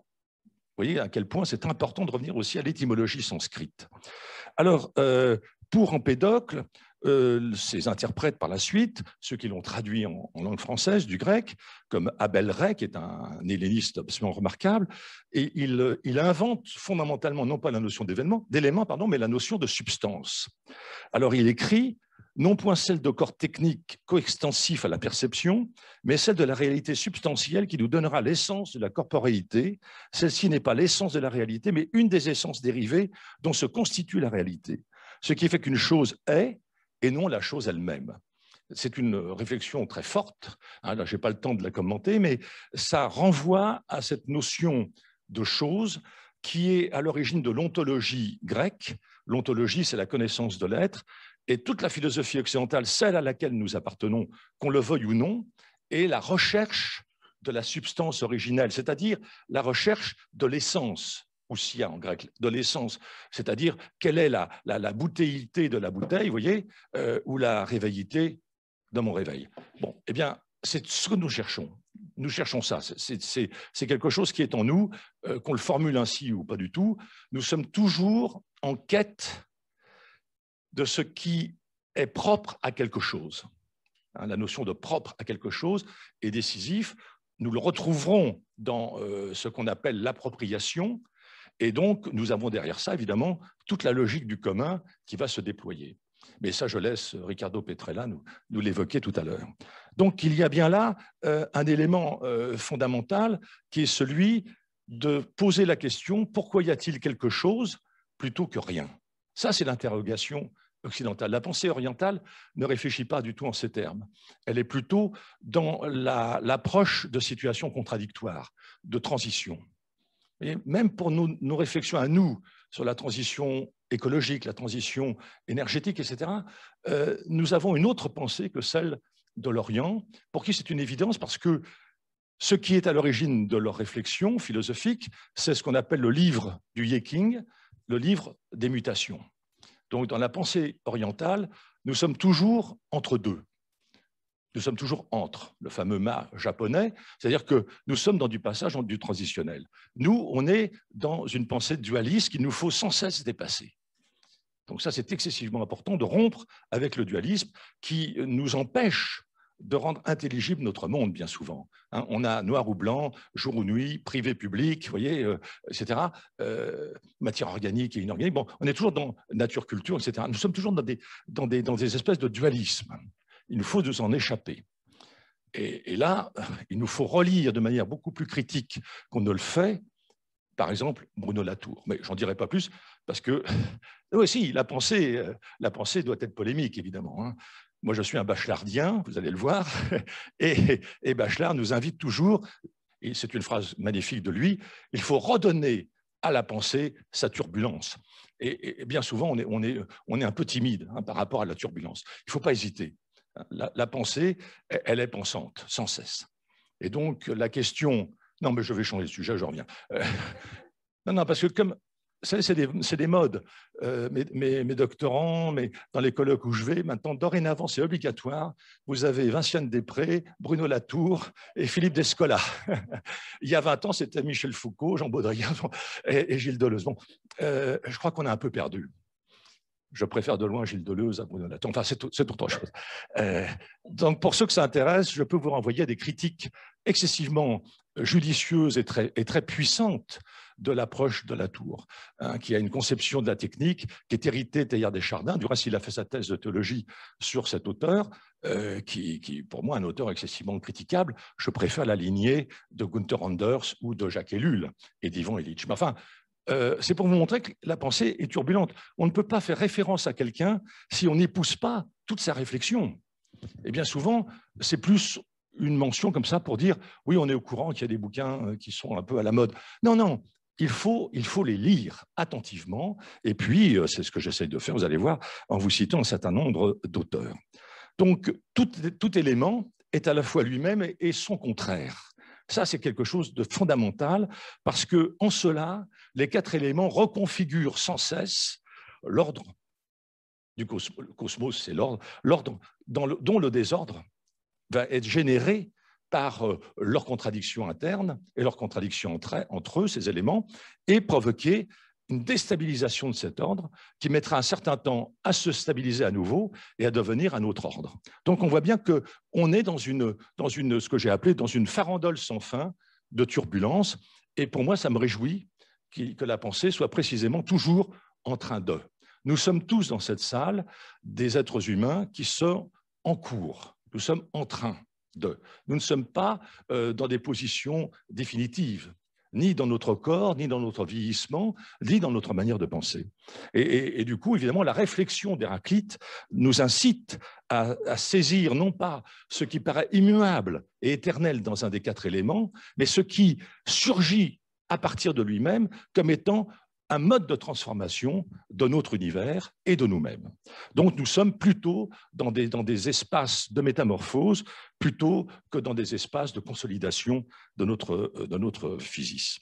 Speaker 6: Vous voyez à quel point c'est important de revenir aussi à l'étymologie sanscrite. Alors, euh, pour Empédocle, ses euh, interprètes par la suite, ceux qui l'ont traduit en, langue française, du grec, comme Abel Ray, qui est un, un helléniste absolument remarquable, et euh, il, invente fondamentalement non pas la notion d'événement, d'élément, pardon, mais la notion de substance. Alors il écrit non point celle de corps technique coextensif à la perception, mais celle de la réalité substantielle qui nous donnera l'essence de la corporealité, Celle-ci n'est pas l'essence de la réalité, mais une des essences dérivées dont se constitue la réalité. Ce qui fait qu'une chose est, et non la chose elle-même. C'est une réflexion très forte, hein, je n'ai pas le temps de la commenter, mais ça renvoie à cette notion de chose qui est à l'origine de l'ontologie grecque. L'ontologie, c'est la connaissance de l'être, et toute la philosophie occidentale, celle à laquelle nous appartenons, qu'on le veuille ou non, est la recherche de la substance originelle, c'est-à-dire la recherche de l'essence ousia en grec, de l'essence, c'est-à-dire quelle est la, la, bouteillité de la bouteille, vous voyez, euh, ou la réveillité de mon réveil. Bon, eh bien, c'est ce que nous cherchons. Nous cherchons ça. C'est quelque chose qui est en nous, euh, qu'on le formule ainsi ou pas du tout. Nous sommes toujours en quête de ce qui est propre à quelque chose. Hein, la notion de propre à quelque chose est décisif. Nous le retrouverons dans euh, ce qu'on appelle l'appropriation, et donc, nous avons derrière ça, évidemment, toute la logique du commun qui va se déployer. Mais ça, je laisse Ricardo Petrella nous, nous l'évoquer tout à l'heure. Donc, il y a bien là euh, un élément euh, fondamental qui est celui de poser la question pourquoi y a-t-il quelque chose plutôt que rien Ça, c'est l'interrogation occidentale. La pensée orientale ne réfléchit pas du tout en ces termes. Elle est plutôt dans l'approche de situations contradictoires, de transitions même pour nos, réflexions à nous sur la transition écologique, la transition énergétique, etc., euh, nous avons une autre pensée que celle de l'Orient, pour qui c'est une évidence parce que ce qui est à l'origine de leurs réflexions philosophiques, c'est ce qu'on appelle le livre du Yeking, le livre des mutations. Donc dans la pensée orientale, nous sommes toujours entre deux nous sommes toujours entre, le fameux ma japonais, c'est-à-dire que nous sommes dans du passage, du transitionnel. Nous, on est dans une pensée dualiste qu'il nous faut sans cesse dépasser. Donc ça, c'est excessivement important de rompre avec le dualisme qui nous empêche de rendre intelligible notre monde, bien souvent. Hein, on a noir ou blanc, jour ou nuit, privé, public, vous voyez, euh, etc., euh, matière organique et inorganique. Bon, on est toujours dans nature, culture, etc. Nous sommes toujours dans des, dans dans des espèces de dualisme il nous faut nous en échapper. Et, là, il nous faut relire de manière beaucoup plus critique qu'on ne le fait, par exemple, Bruno Latour. Mais j'en dirai pas plus, parce que, (laughs) oui, si, la pensée, euh, la pensée doit être polémique, évidemment. Hein. Moi, je suis un bachelardien, vous allez le voir, (laughs) et, Bachelard nous invite toujours, et c'est une phrase magnifique de lui, il faut redonner à la pensée sa turbulence. Et, bien souvent, on est, un peu timide hein, par rapport à la turbulence. Il ne faut pas hésiter. La, pensée, e, elle, est pensante, sans cesse. Et donc, la question. Non, mais je vais changer de sujet, je reviens. Euh, (laughs) non, non, parce que comme. C'est des, modes. Euh, mes, doctorants, mes, dans les colloques où je vais, maintenant, dorénavant, c'est obligatoire. Vous avez Vinciane Després, Bruno Latour et Philippe Descola. (laughs) Il y a 20 ans, c'était Michel Foucault, Jean Baudrillard et, Gilles Deleuze. Bon, euh, je crois qu'on a un peu perdu je préfère de loin Gilles Deleuze à Bruno Latour. Enfin, c'est, autre chose. Euh, donc, pour ceux que ça intéresse, je peux vous renvoyer à des critiques excessivement judicieuses et très, et très puissantes de l'approche de Latour, tour, hein, qui a une conception de la technique qui est héritée d'ailleurs des Chardins. Du reste, il a fait sa thèse de théologie sur cet auteur, euh, qui, qui, pour moi, un auteur excessivement critiquable. Je préfère la lignée de Gunther Anders ou de Jacques Ellul et d'Yvon Illich. Mais enfin, euh, c'est pour vous montrer que la pensée est turbulente. On ne peut pas faire référence à quelqu'un si on n'épouse pas toute sa réflexion. Et bien souvent, c'est plus une mention comme ça pour dire oui, on est au courant qu'il y a des bouquins euh, qui sont un peu à la mode. Non, non, il faut, les lire attentivement. Et puis, euh, c'est ce que j'essaye de faire, vous allez voir, en vous citant un certain nombre d'auteurs. Donc, tout élément est à la fois lui-même et son contraire. Ça, c'est quelque chose de fondamental parce que, en cela, les quatre éléments reconfigurent sans cesse l'ordre du cosmos. Le cosmos, c'est l'ordre, dont le désordre va être généré par euh, leurs contradictions internes et leurs contradictions entre, entre eux, ces éléments, et provoquer une déstabilisation de cet ordre qui mettra un certain temps à se stabiliser à nouveau et à devenir un autre ordre. Donc on voit bien qu'on est dans, une, dans une, ce que j'ai appelé dans une farandole sans fin de turbulences. Et pour moi, ça me réjouit que la pensée soit précisément toujours en train de. Nous sommes tous dans cette salle des êtres humains qui sont en cours, nous sommes en train de. Nous ne sommes pas euh, dans des positions définitives ni dans notre corps, ni dans notre vieillissement, ni dans notre manière de penser. Et, du coup, évidemment, la réflexion d'Héraclite nous incite à, saisir non pas ce qui paraît immuable et éternel dans un des quatre éléments, mais ce qui surgit à partir de lui-même comme étant un mode de transformation de notre univers et de nous-mêmes. Donc nous sommes plutôt dans des, espaces de métamorphose plutôt que dans des espaces de consolidation de notre, euh, de physis.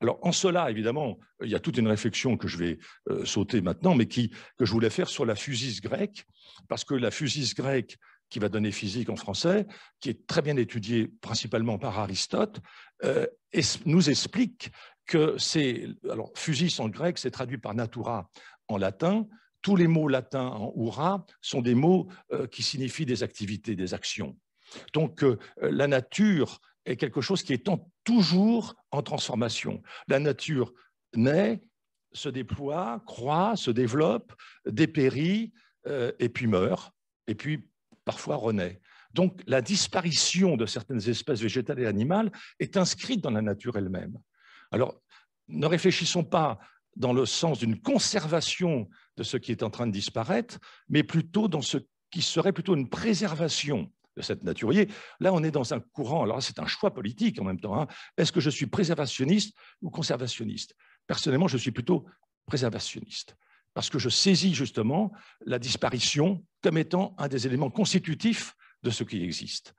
Speaker 6: Alors en cela, évidemment, il y a toute une réflexion que je vais euh, sauter maintenant, mais qui, que je voulais faire sur la physis grecque, parce que la physis grecque qui va donner physique en français, qui est très bien étudiée principalement par Aristote, euh, nous explique que c'est. Alors, fusis en grec, c'est traduit par natura en latin. Tous les mots latins en hurra sont des mots euh, qui signifient des activités, des actions. Donc, euh, la nature est quelque chose qui est toujours en transformation. La nature naît, se déploie, croît, se développe, dépérit, euh, et puis meurt, et puis parfois renaît. Donc la disparition de certaines espèces végétales et animales est inscrite dans la nature elle-même. Alors, ne réfléchissons pas dans le sens d'une conservation de ce qui est en train de disparaître, mais plutôt dans ce qui serait plutôt une préservation de cette nature. Là, on est dans un courant, alors c'est un choix politique en même temps. Hein. Est-ce que je suis préservationniste ou conservationniste Personnellement, je suis plutôt préservationniste, parce que je saisis justement la disparition comme étant un des éléments constitutifs de ce qui existe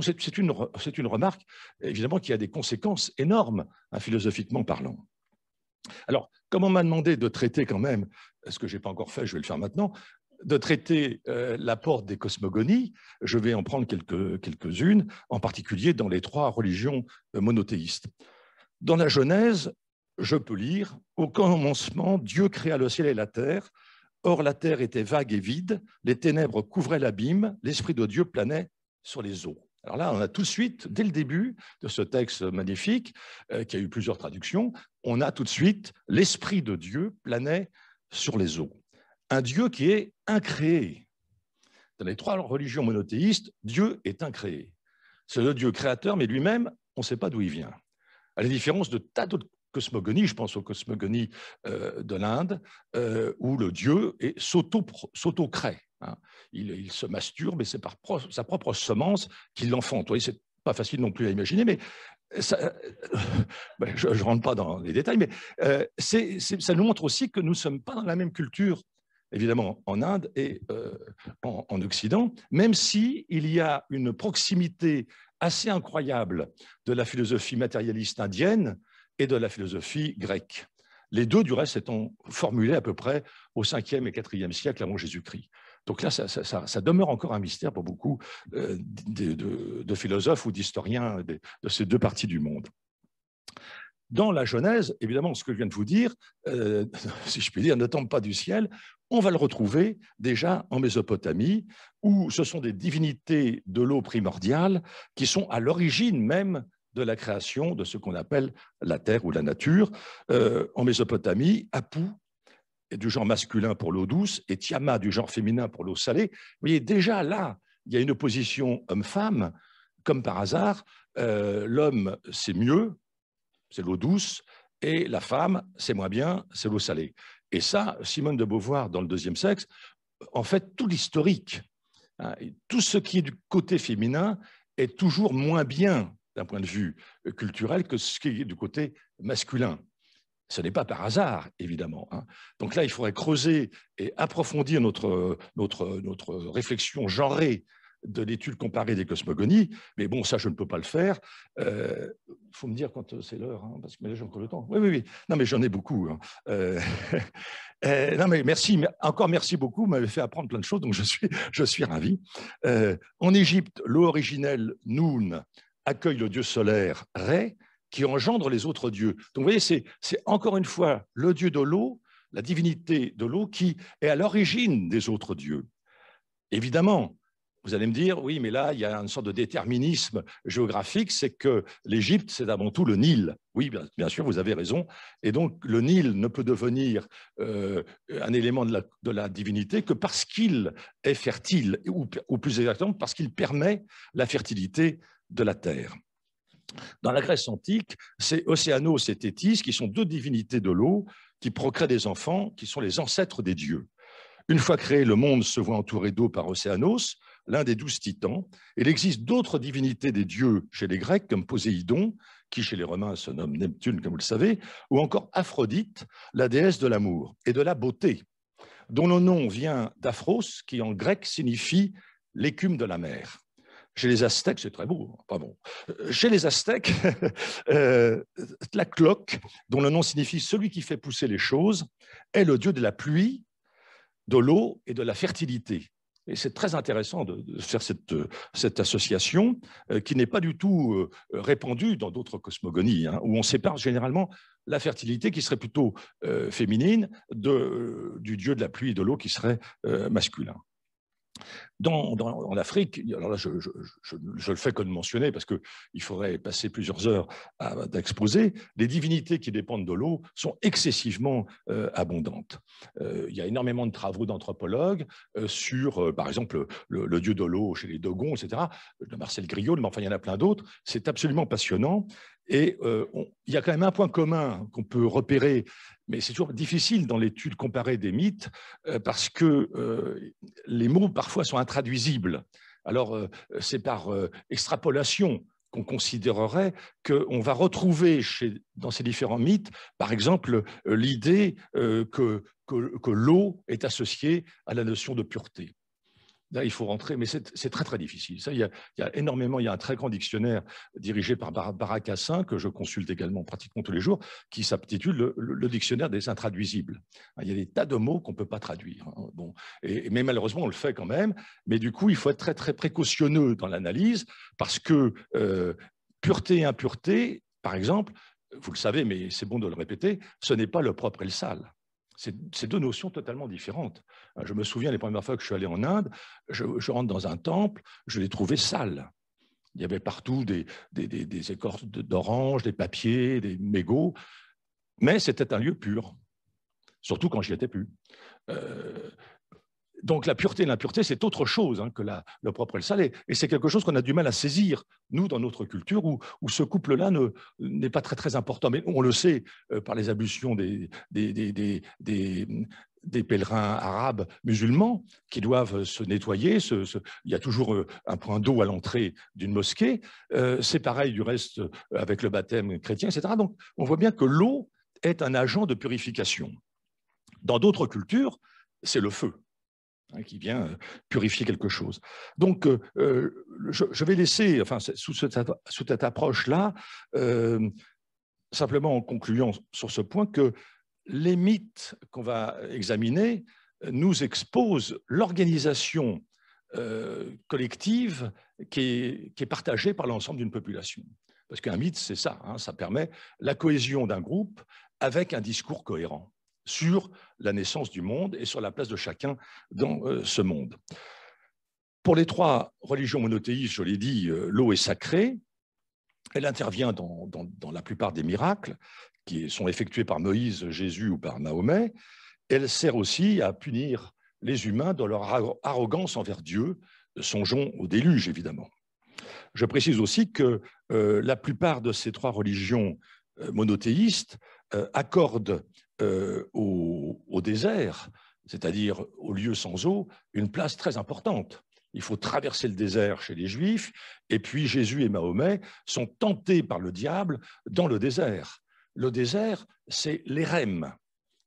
Speaker 6: c'est une, remarque, évidemment, qui a des conséquences énormes, hein, philosophiquement parlant. Alors, comme on m'a demandé de traiter quand même, ce que je n'ai pas encore fait, je vais le faire maintenant, de traiter euh, la l'apport des cosmogonies, je vais en prendre quelques-unes, en particulier dans les trois religions euh, monothéistes. Dans la Genèse, je peux lire Au commencement, Dieu créa le ciel et la terre. Or, la terre était vague et vide, les ténèbres couvraient l'abîme, l'Esprit de Dieu planait sur les eaux. Alors là, on a tout de suite, dès le début de ce texte magnifique, euh, qui a eu plusieurs traductions, on a tout de suite l'Esprit de Dieu planait sur les eaux. Un Dieu qui est incréé. Dans les trois religions monothéistes, Dieu est incréé. C'est le Dieu créateur, mais lui-même, on ne sait pas d'où il vient. À la différence de tas d'autres cosmogonie, je pense aux cosmogonies euh, de l'Inde, euh, où le dieu s'auto-crée. Hein. Il, se masturbe et c'est par sa propre semence qu'il l'enfante. Vous c'est pas facile non plus à imaginer, mais euh, ben, je ne rentre pas dans les détails, mais ça nous montre aussi que nous ne sommes pas dans la même culture, évidemment, en Inde et en, Occident, même s'il il y a une proximité assez incroyable de la philosophie matérialiste indienne et de la philosophie grecque. Les deux, du reste, étant formulés à peu près au 5e et 4e siècle avant Jésus-Christ. Donc là, ça, demeure encore un mystère pour beaucoup euh, de, philosophes ou d'historiens de, ces deux parties du monde. Dans la Genèse, évidemment, ce que je viens de vous dire, euh, (laughs) si je puis dire, ne tombe pas du ciel. On va le retrouver déjà en Mésopotamie, où ce sont des divinités de l'eau primordiale qui sont à l'origine même de la création de ce qu'on appelle la terre ou la nature. Euh, en Mésopotamie, Apu du genre masculin pour l'eau douce et Tiamat du genre féminin pour l'eau salée. Vous voyez, déjà là, il y a une opposition homme-femme. Comme par hasard, euh, l'homme, c'est mieux, c'est l'eau douce, et la femme, c'est moins bien, c'est l'eau salée. Et ça, Simone de Beauvoir, dans le deuxième sexe, en fait, tout l'historique, hein, tout ce qui est du côté féminin est toujours moins bien d'un point de vue euh, culturel que ce qui est du côté masculin. Ce n'est pas par hasard, évidemment. Hein. Donc là, il faudrait creuser et approfondir notre, notre, notre réflexion genrée de l'étude comparée des cosmogonies, mais bon, ça, je ne peux pas le faire. Il euh, faut me dire quand euh, c'est l'heure, hein, parce que j'ai encore le temps. Oui, oui, oui. Non, mais j'en ai beaucoup. Hein. (laughs) non, mais merci, encore merci beaucoup. Vous m'avez fait apprendre plein de choses, donc je suis, je suis ravi. en Égypte, l'eau originelle, Noun, accueille le dieu solaire Ré, qui engendre les autres dieux. Donc vous voyez, c'est encore une fois le dieu de l'eau, la divinité de l'eau qui est à l'origine des autres dieux. Évidemment, vous allez me dire, oui, mais là, il y a une sorte de déterminisme géographique, c'est que l'Égypte, c'est avant tout le Nil. Oui, bien, sûr, vous avez raison. Et donc, le Nil ne peut devenir euh, un élément de la, divinité que parce qu'il est fertile, ou plus exactement, parce qu'il permet la fertilité de la terre. Dans la Grèce antique, c'est Océanos et Tétis qui sont deux divinités de l'eau qui procréent des enfants qui sont les ancêtres des dieux. Une fois créé, le monde se voit entouré d'eau par Océanos, l'un des douze titans. Il existe d'autres divinités des dieux chez les Grecs, comme Poséidon, qui chez les Romains se nomme Neptune, comme vous le savez, ou encore Aphrodite, la déesse de l'amour et de la beauté, dont le nom vient d'Aphros, qui en grec signifie l'écume de la mer. Chez les Aztèques, c'est très beau, hein, pas bon. Euh, chez les Aztèques, (laughs) euh, la cloque, dont le nom signifie celui qui fait pousser les choses, est le dieu de la pluie, de l'eau et de la fertilité. Et c'est très intéressant de, faire cette, euh, cette association qui n'est pas du tout répandue dans d'autres cosmogonies, hein, où on sépare généralement la fertilité qui serait plutôt féminine de, du dieu de la pluie et de l'eau qui serait masculin. Dans, en Afrique, alors là, je, je, le fais que de mentionner parce qu'il faudrait passer plusieurs heures à, exposer, les divinités qui dépendent de l'eau sont excessivement euh, abondantes. Euh, il y a énormément de travaux d'anthropologues euh, sur, par exemple, le, dieu de l'eau chez les Dogons, etc., de Marcel Griot, mais enfin, il y en a plein d'autres. C'est absolument passionnant. Et euh, il y a quand même un point commun qu'on peut repérer, mais c'est toujours difficile dans l'étude comparée des mythes, euh, parce que euh, les mots parfois sont intraduisibles. Alors c'est par extrapolation qu'on considérerait qu'on va retrouver dans ces différents mythes, par exemple, l'idée que l'eau est associée à la notion de pureté. Là, il faut rentrer, mais c'est très, très difficile. il, y a, énormément, il y a un très grand dictionnaire dirigé par Barack Hassin, que je consulte également pratiquement tous les jours, qui s'intitule le, dictionnaire des intraduisibles. Il y a des tas de mots qu'on ne peut pas traduire. Hein, bon, mais malheureusement, on le fait quand même. Mais du coup, il faut être très, très précautionneux dans l'analyse, parce que euh, pureté et impureté, par exemple, vous le savez, mais c'est bon de le répéter, ce n'est pas le propre et le sale. C'est deux notions totalement différentes. Euh, je me souviens les premières fois que je suis allé en Inde, je, rentre dans un temple, je l'ai trouvé sale. Il y avait partout des, des, écorces d'orange, des papiers, des mégots, mais c'était un lieu pur, surtout quand j'y étais plus. Euh, donc la pureté et l'impureté, c'est autre chose hein, que le propre et le salé. Et c'est quelque chose qu'on a du mal à saisir, nous, dans notre culture, où, ce couple-là n'est pas très, très important. Mais on le sait euh, par les ablutions des, des, pèlerins arabes musulmans qui doivent se nettoyer. Il y a toujours euh, un point d'eau à l'entrée d'une mosquée. Euh, c'est pareil du reste avec le baptême chrétien, etc. Donc on voit bien que l'eau est un agent de purification. Dans d'autres cultures, c'est le feu. Hein, qui vient euh, purifier quelque chose. Donc, euh, euh, je, vais laisser, enfin, sous, cette, approche-là, simplement en concluant sur ce point, que les mythes qu'on va examiner nous exposent l'organisation collective qui est, partagée par l'ensemble d'une population. Parce qu'un mythe, c'est ça, hein, ça permet la cohésion d'un groupe avec un discours cohérent sur la naissance du monde et sur la place de chacun dans euh, ce monde. Pour les trois religions monothéistes, je l'ai dit, euh, l'eau est sacrée. Elle intervient dans, la plupart des miracles qui sont effectués par Moïse, Jésus ou par Mahomet. Elle sert aussi à punir les humains dans leur arrogance envers Dieu. Songeons au déluge, évidemment. Je précise aussi que euh, la plupart de ces trois religions monothéistes accordent euh, au, désert, c'est-à-dire au lieu sans eau, une place très importante. Il faut traverser le désert chez les Juifs, et puis Jésus et Mahomet sont tentés par le diable dans le désert. Le désert, c'est l'érème,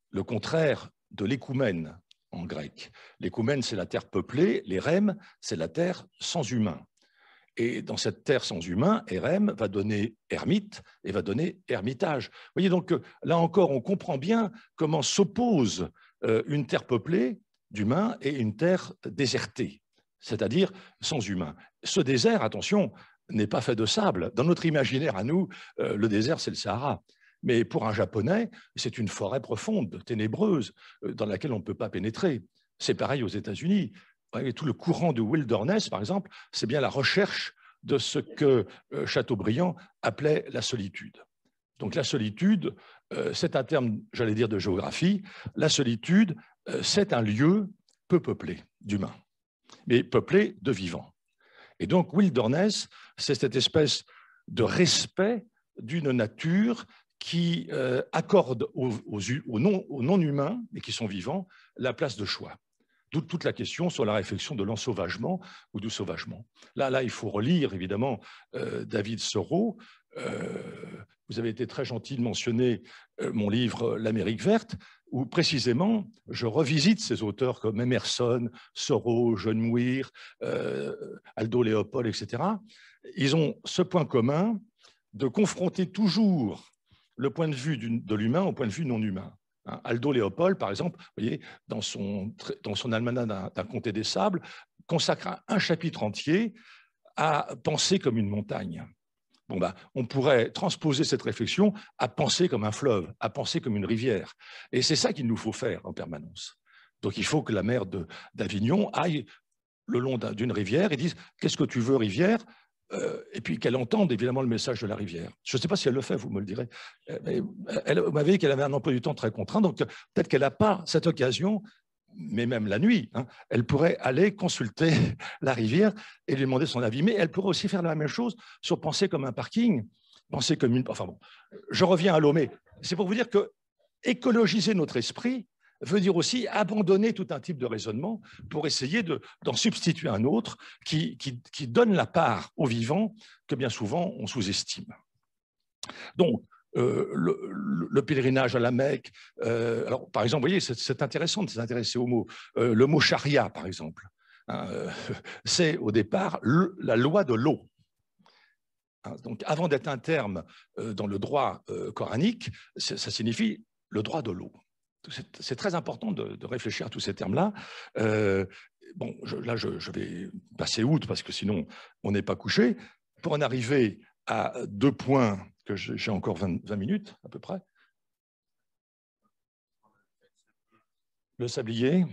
Speaker 6: le contraire de l'écoumène en grec. L'écoumène, c'est la terre peuplée, l'érème, c'est la terre sans humains. Et dans cette terre sans humain, RM va donner ermite et va donner ermitage. Vous voyez donc, là encore, on comprend bien comment s'oppose euh, une terre peuplée d'humains et une terre désertée, c'est-à-dire sans humains. Ce désert, attention, n'est pas fait de sable. Dans notre imaginaire à nous, euh, le désert, c'est le Sahara. Mais pour un Japonais, c'est une forêt profonde, ténébreuse, euh, dans laquelle on ne peut pas pénétrer. C'est pareil aux États-Unis et tout le courant de wilderness, par exemple, c'est bien la recherche de ce que euh, Chateaubriand appelait la solitude. Donc la solitude, euh, c'est un terme, j'allais dire, de géographie. La solitude, euh, c'est un lieu peu peuplé d'humains, mais peuplé de vivants. Et donc wilderness, c'est cette espèce de respect d'une nature qui accorde aux, non-humains, mais qui sont vivants, la place de choix. D'où toute la question sur la réflexion de l'ensauvagement ou du sauvagement. Là, là, il faut relire évidemment euh, David Soro. Euh, vous avez été très gentil de mentionner euh, mon livre L'Amérique verte, où précisément je revisite ces auteurs comme Emerson, Soro, John Muir, Aldo Léopold, etc. Ils ont ce point commun de confronter toujours le point de vue de l'humain au point de vue non humain. Hein, Aldo Léopold, par exemple, voyez, dans son, dans almanach d'un comté des sables, consacre un chapitre entier à penser comme une montagne. Bon ben, on pourrait transposer cette réflexion à penser comme un fleuve, à penser comme une rivière. Et c'est ça qu'il nous faut faire en permanence. Donc il faut que la mer d'Avignon aille le long d'une rivière et dise Qu'est-ce que tu veux, rivière euh, et puis qu'elle entende évidemment le message de la rivière. Je ne sais pas si elle le fait, vous me le direz. Euh, euh, elle, m'avait dit qu'elle avait un emploi du temps très contraint, donc peut-être qu'elle n'a pas cette occasion, mais même la nuit, hein, elle pourrait aller consulter (laughs) la rivière et lui demander son avis. Mais elle pourrait aussi faire la même chose sur penser comme un parking, penser comme une. Enfin bon, je reviens à Lomé. C'est pour vous dire que écologiser notre esprit, veut dire aussi abandonner tout un type de raisonnement pour essayer d'en substituer un autre qui, qui, qui, donne la part au vivant que bien souvent on sous-estime. Donc, euh, le, pèlerinage à la Mecque. Euh, alors, par exemple, vous voyez, c'est intéressant de s'intéresser au mot euh, le mot charia, par exemple, hein, (laughs) c'est au départ la loi de l'eau. Hein, donc, avant d'être un terme dans le droit coranique, ça signifie le droit de l'eau c'est très important de, réfléchir à tous ces termes-là. Euh, bon, là, je, vais passer outre parce que sinon, on n'est pas couché. Pour en arriver à deux points que j'ai encore 20, minutes à peu près. Le sablier.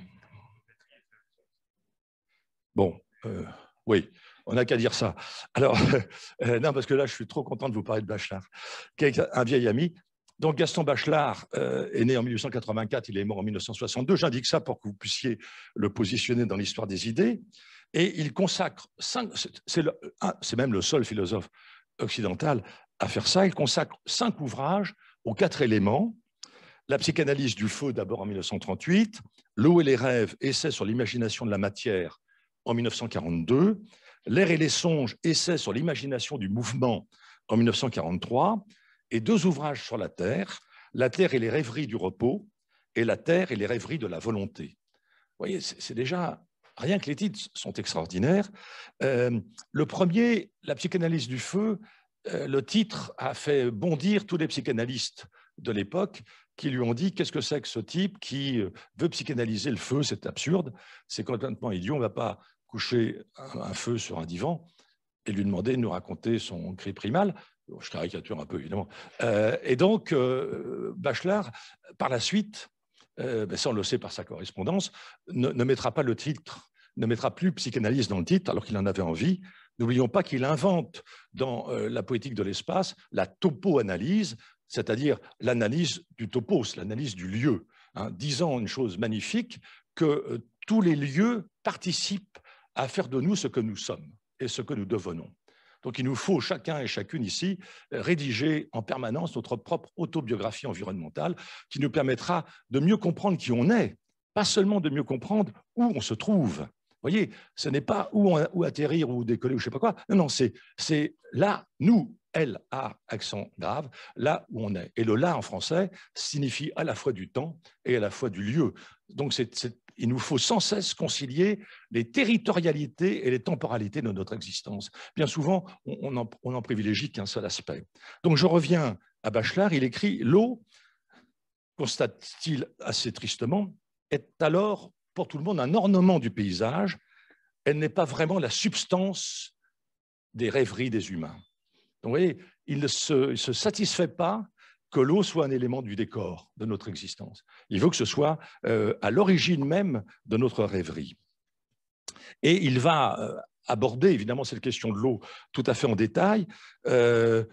Speaker 6: Bon, euh, oui, on n'a qu'à dire ça. Alors, (laughs) euh, non, parce que là, je suis trop content de vous parler de Bachelard, un vieil ami donc Gaston Bachelard euh, est né en 1884, il est mort en 1962. J'indique ça pour que vous puissiez le positionner dans l'histoire des idées. Et il consacre, c'est même le seul philosophe occidental à faire ça, il consacre cinq ouvrages aux quatre éléments. La psychanalyse du feu d'abord en 1938, L'eau et les rêves, essai sur l'imagination de la matière en 1942, L'air et les songes, essai sur l'imagination du mouvement en 1943, et deux ouvrages sur la terre, La terre et les rêveries du repos et La terre et les rêveries de la volonté. Vous voyez, c'est déjà, rien que les titres sont extraordinaires. Euh, le premier, La psychanalyse du feu, euh, le titre a fait bondir tous les psychanalystes de l'époque qui lui ont dit qu'est-ce que c'est que ce type qui euh, veut psychanalyser le feu, c'est absurde, c'est complètement idiot, on ne va pas coucher un feu sur un divan et lui demander de nous raconter son cri primal je caricature un peu évidemment. Euh, et donc, euh, Bachelard, par la suite, euh, ben, ça on le sait par sa correspondance, ne, mettra pas le titre, ne mettra plus psychanalyse dans le titre, alors qu'il en avait envie. N'oublions pas qu'il invente dans euh, la poétique de l'espace la topo-analyse, c'est-à-dire l'analyse du topos, l'analyse du lieu, hein, disant une chose magnifique que tous les lieux participent à faire de nous ce que nous sommes et ce que nous devenons. Donc il nous faut chacun et chacune ici rédiger en permanence notre propre autobiographie environnementale qui nous permettra de mieux comprendre qui on est, pas seulement de mieux comprendre où on se trouve. Vous voyez, ce n'est pas où, atterrir ou décoller ou je ne sais pas quoi. Non, non, c'est là, nous, L, A, accent grave, là où on est. Et le là en français signifie à la fois du temps et à la fois du lieu. Donc c'est il nous faut sans cesse concilier les territorialités et les temporalités de notre existence. Bien souvent, on n'en privilégie qu'un seul aspect. Donc je reviens à Bachelard, il écrit « L'eau, constate-t-il assez tristement, est alors pour tout le monde un ornement du paysage, elle n'est pas vraiment la substance des rêveries des humains. Donc, vous voyez, il ne se satisfait pas que l'eau soit un élément du décor de notre existence. Il veut que ce soit euh, à l'origine même de notre rêverie. Et il va euh, aborder évidemment cette question de l'eau tout à fait en détail, euh,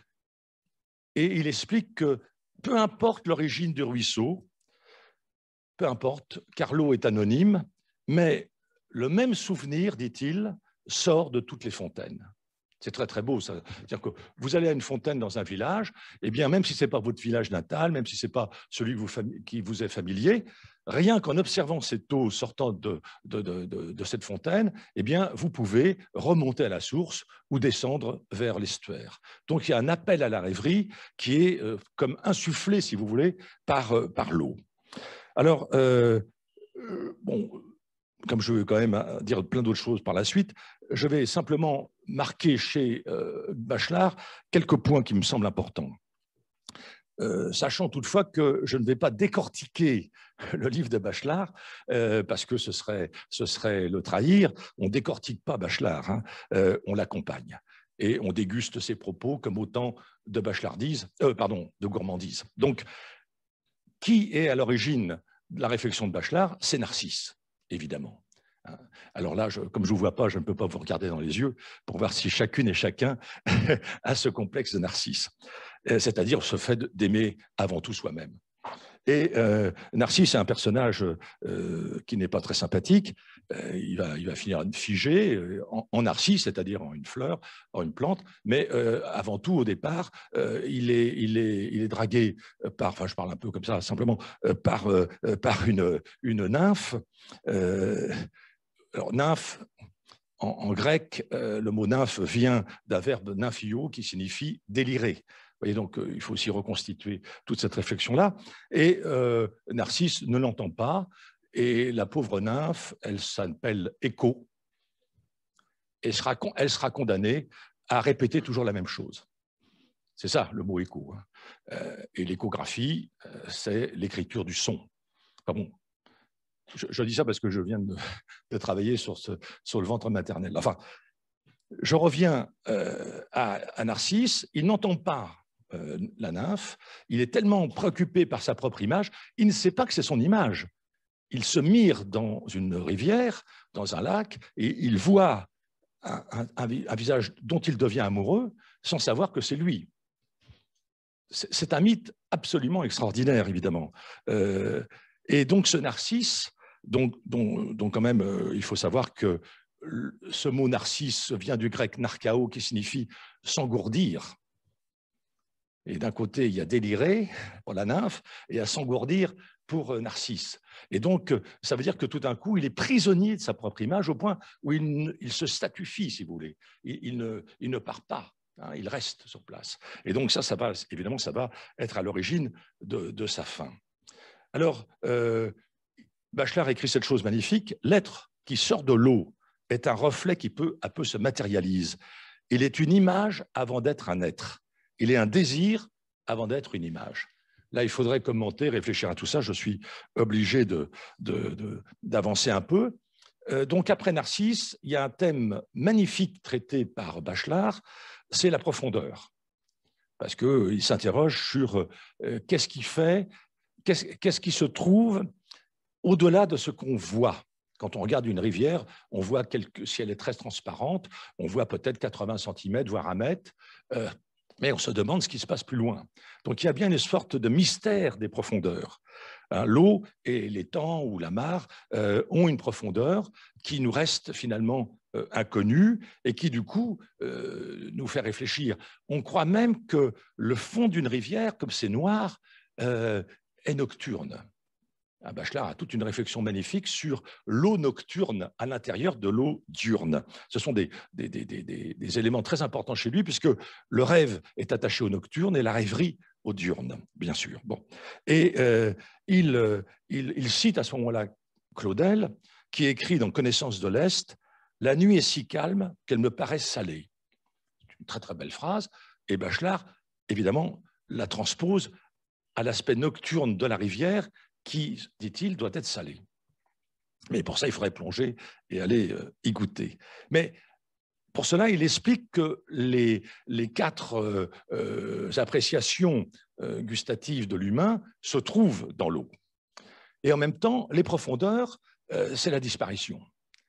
Speaker 6: et il explique que peu importe l'origine du ruisseau, peu importe, car l'eau est anonyme, mais le même souvenir, dit-il, sort de toutes les fontaines. C'est très très beau. C'est-à-dire que vous allez à une fontaine dans un village, et eh bien même si ce n'est pas votre village natal, même si ce n'est pas celui qui vous est familier, rien qu'en observant cette eau sortant de, de, de, cette fontaine, et eh bien vous pouvez remonter à la source ou descendre vers l'estuaire. Donc il y a un appel à la rêverie qui est euh, comme insufflé, si vous voulez, par, euh, par l'eau. Alors, euh, bon, comme je veux quand même hein, dire plein d'autres choses par la suite, je vais simplement marquer chez euh, Bachelard quelques points qui me semblent importants. Euh, sachant toutefois que je ne vais pas décortiquer (laughs) le livre de Bachelard, euh, parce que ce serait, le trahir. On décortique pas Bachelard, hein, on l'accompagne. Et on déguste ses propos comme autant de bachelardise, pardon, de gourmandise. Donc, qui est à l'origine de la réflexion de Bachelard C'est Narcisse évidemment. Hein. Alors là, comme je ne vous vois pas, je ne peux pas vous regarder dans les yeux pour voir si chacune et chacun (laughs) a ce complexe de narcisse, euh, c'est-à-dire ce fait d'aimer avant tout soi-même. Et euh, Narcisse est un personnage euh, qui n'est pas très sympathique. Euh, il, va, il va finir figé euh, en, Narcisse, c'est-à-dire en une fleur, en une plante. Mais avant tout, au départ, il, est, dragué par, enfin je parle un peu comme ça simplement, par, une, nymphe. alors nymphe, en, grec, le mot nymphe vient d'un verbe nymphio qui signifie délirer voyez donc, euh, il faut aussi reconstituer toute cette réflexion-là. Et euh, Narcisse ne l'entend pas. Et la pauvre nymphe, elle s'appelle Écho. Et elle sera condamnée à répéter toujours la même chose. C'est ça le mot écho. Hein. Euh, et l'échographie, c'est l'écriture du son. je, dis ça parce que je viens de, (laughs) travailler sur, sur, le ventre maternel. Enfin, je reviens à, Narcisse. Il n'entend pas euh, la nymphe, il est tellement préoccupé par sa propre image, il ne sait pas que c'est son image. Il se mire dans une rivière, dans un lac, et il voit un, visage dont il devient amoureux sans savoir que c'est lui. C'est un mythe absolument extraordinaire, évidemment. Euh, et donc ce narcisse, dont quand même, euh, il faut savoir que ce mot narcisse vient du grec narcao qui signifie s'engourdir. Et d'un côté, il y a déliré pour euh, la nymphe et à s'engourdir pour euh, Narcisse. Et donc, euh, ça veut dire que tout d'un coup, il est prisonnier de sa propre image au point où il, se statufie, si vous voulez. Il, ne, part pas, hein, il reste sur place. Et donc, ça, ça va, évidemment, ça va être à l'origine de, sa fin. Alors, euh, Bachelard écrit cette chose magnifique L'être qui sort de l'eau est un reflet qui peu à peu se matérialise. Il est une image avant d'être un être il est un désir avant d'être une image. Là, il faudrait commenter, réfléchir à tout ça. Je suis obligé d'avancer de, un peu. Euh, donc, après Narcisse, il y a un thème magnifique traité par Bachelard, c'est la profondeur. Parce qu'il euh, s'interroge sur euh, qu'est-ce qui fait, qu'est-ce qui se trouve au-delà de ce qu'on voit. Quand on regarde une rivière, on voit, quelques, si elle est très transparente, on voit peut-être 80 cm, voire un mètre mais on se demande ce qui se passe plus loin. Donc il y a bien une sorte de mystère des profondeurs. Hein, l'eau et les temps ou la mare euh, ont une profondeur qui nous reste finalement euh, inconnue et qui du coup euh, nous fait réfléchir. On croit même que le fond d'une rivière, comme c'est noir, est nocturne. Ah, Bachelard a toute une réflexion magnifique sur l'eau nocturne à l'intérieur de l'eau diurne. Ce sont des, éléments très importants chez lui, puisque le rêve est attaché au nocturne et la rêverie au diurne, bien sûr. Bon. Et euh, euh, il, il, cite à ce moment-là Claudel, qui écrit dans Connaissance de l'Est La nuit est si calme qu'elle me paraît salée. C'est une très très belle phrase. Et Bachelard, évidemment, la transpose à l'aspect nocturne de la rivière qui, dit-il, doit être salé. Mais pour ça, il faudrait plonger et aller euh, y goûter. Mais pour cela, il explique que les, quatre euh, euh, appréciations gustatives de l'humain se trouvent dans l'eau. Et en même temps, les profondeurs, c'est la disparition.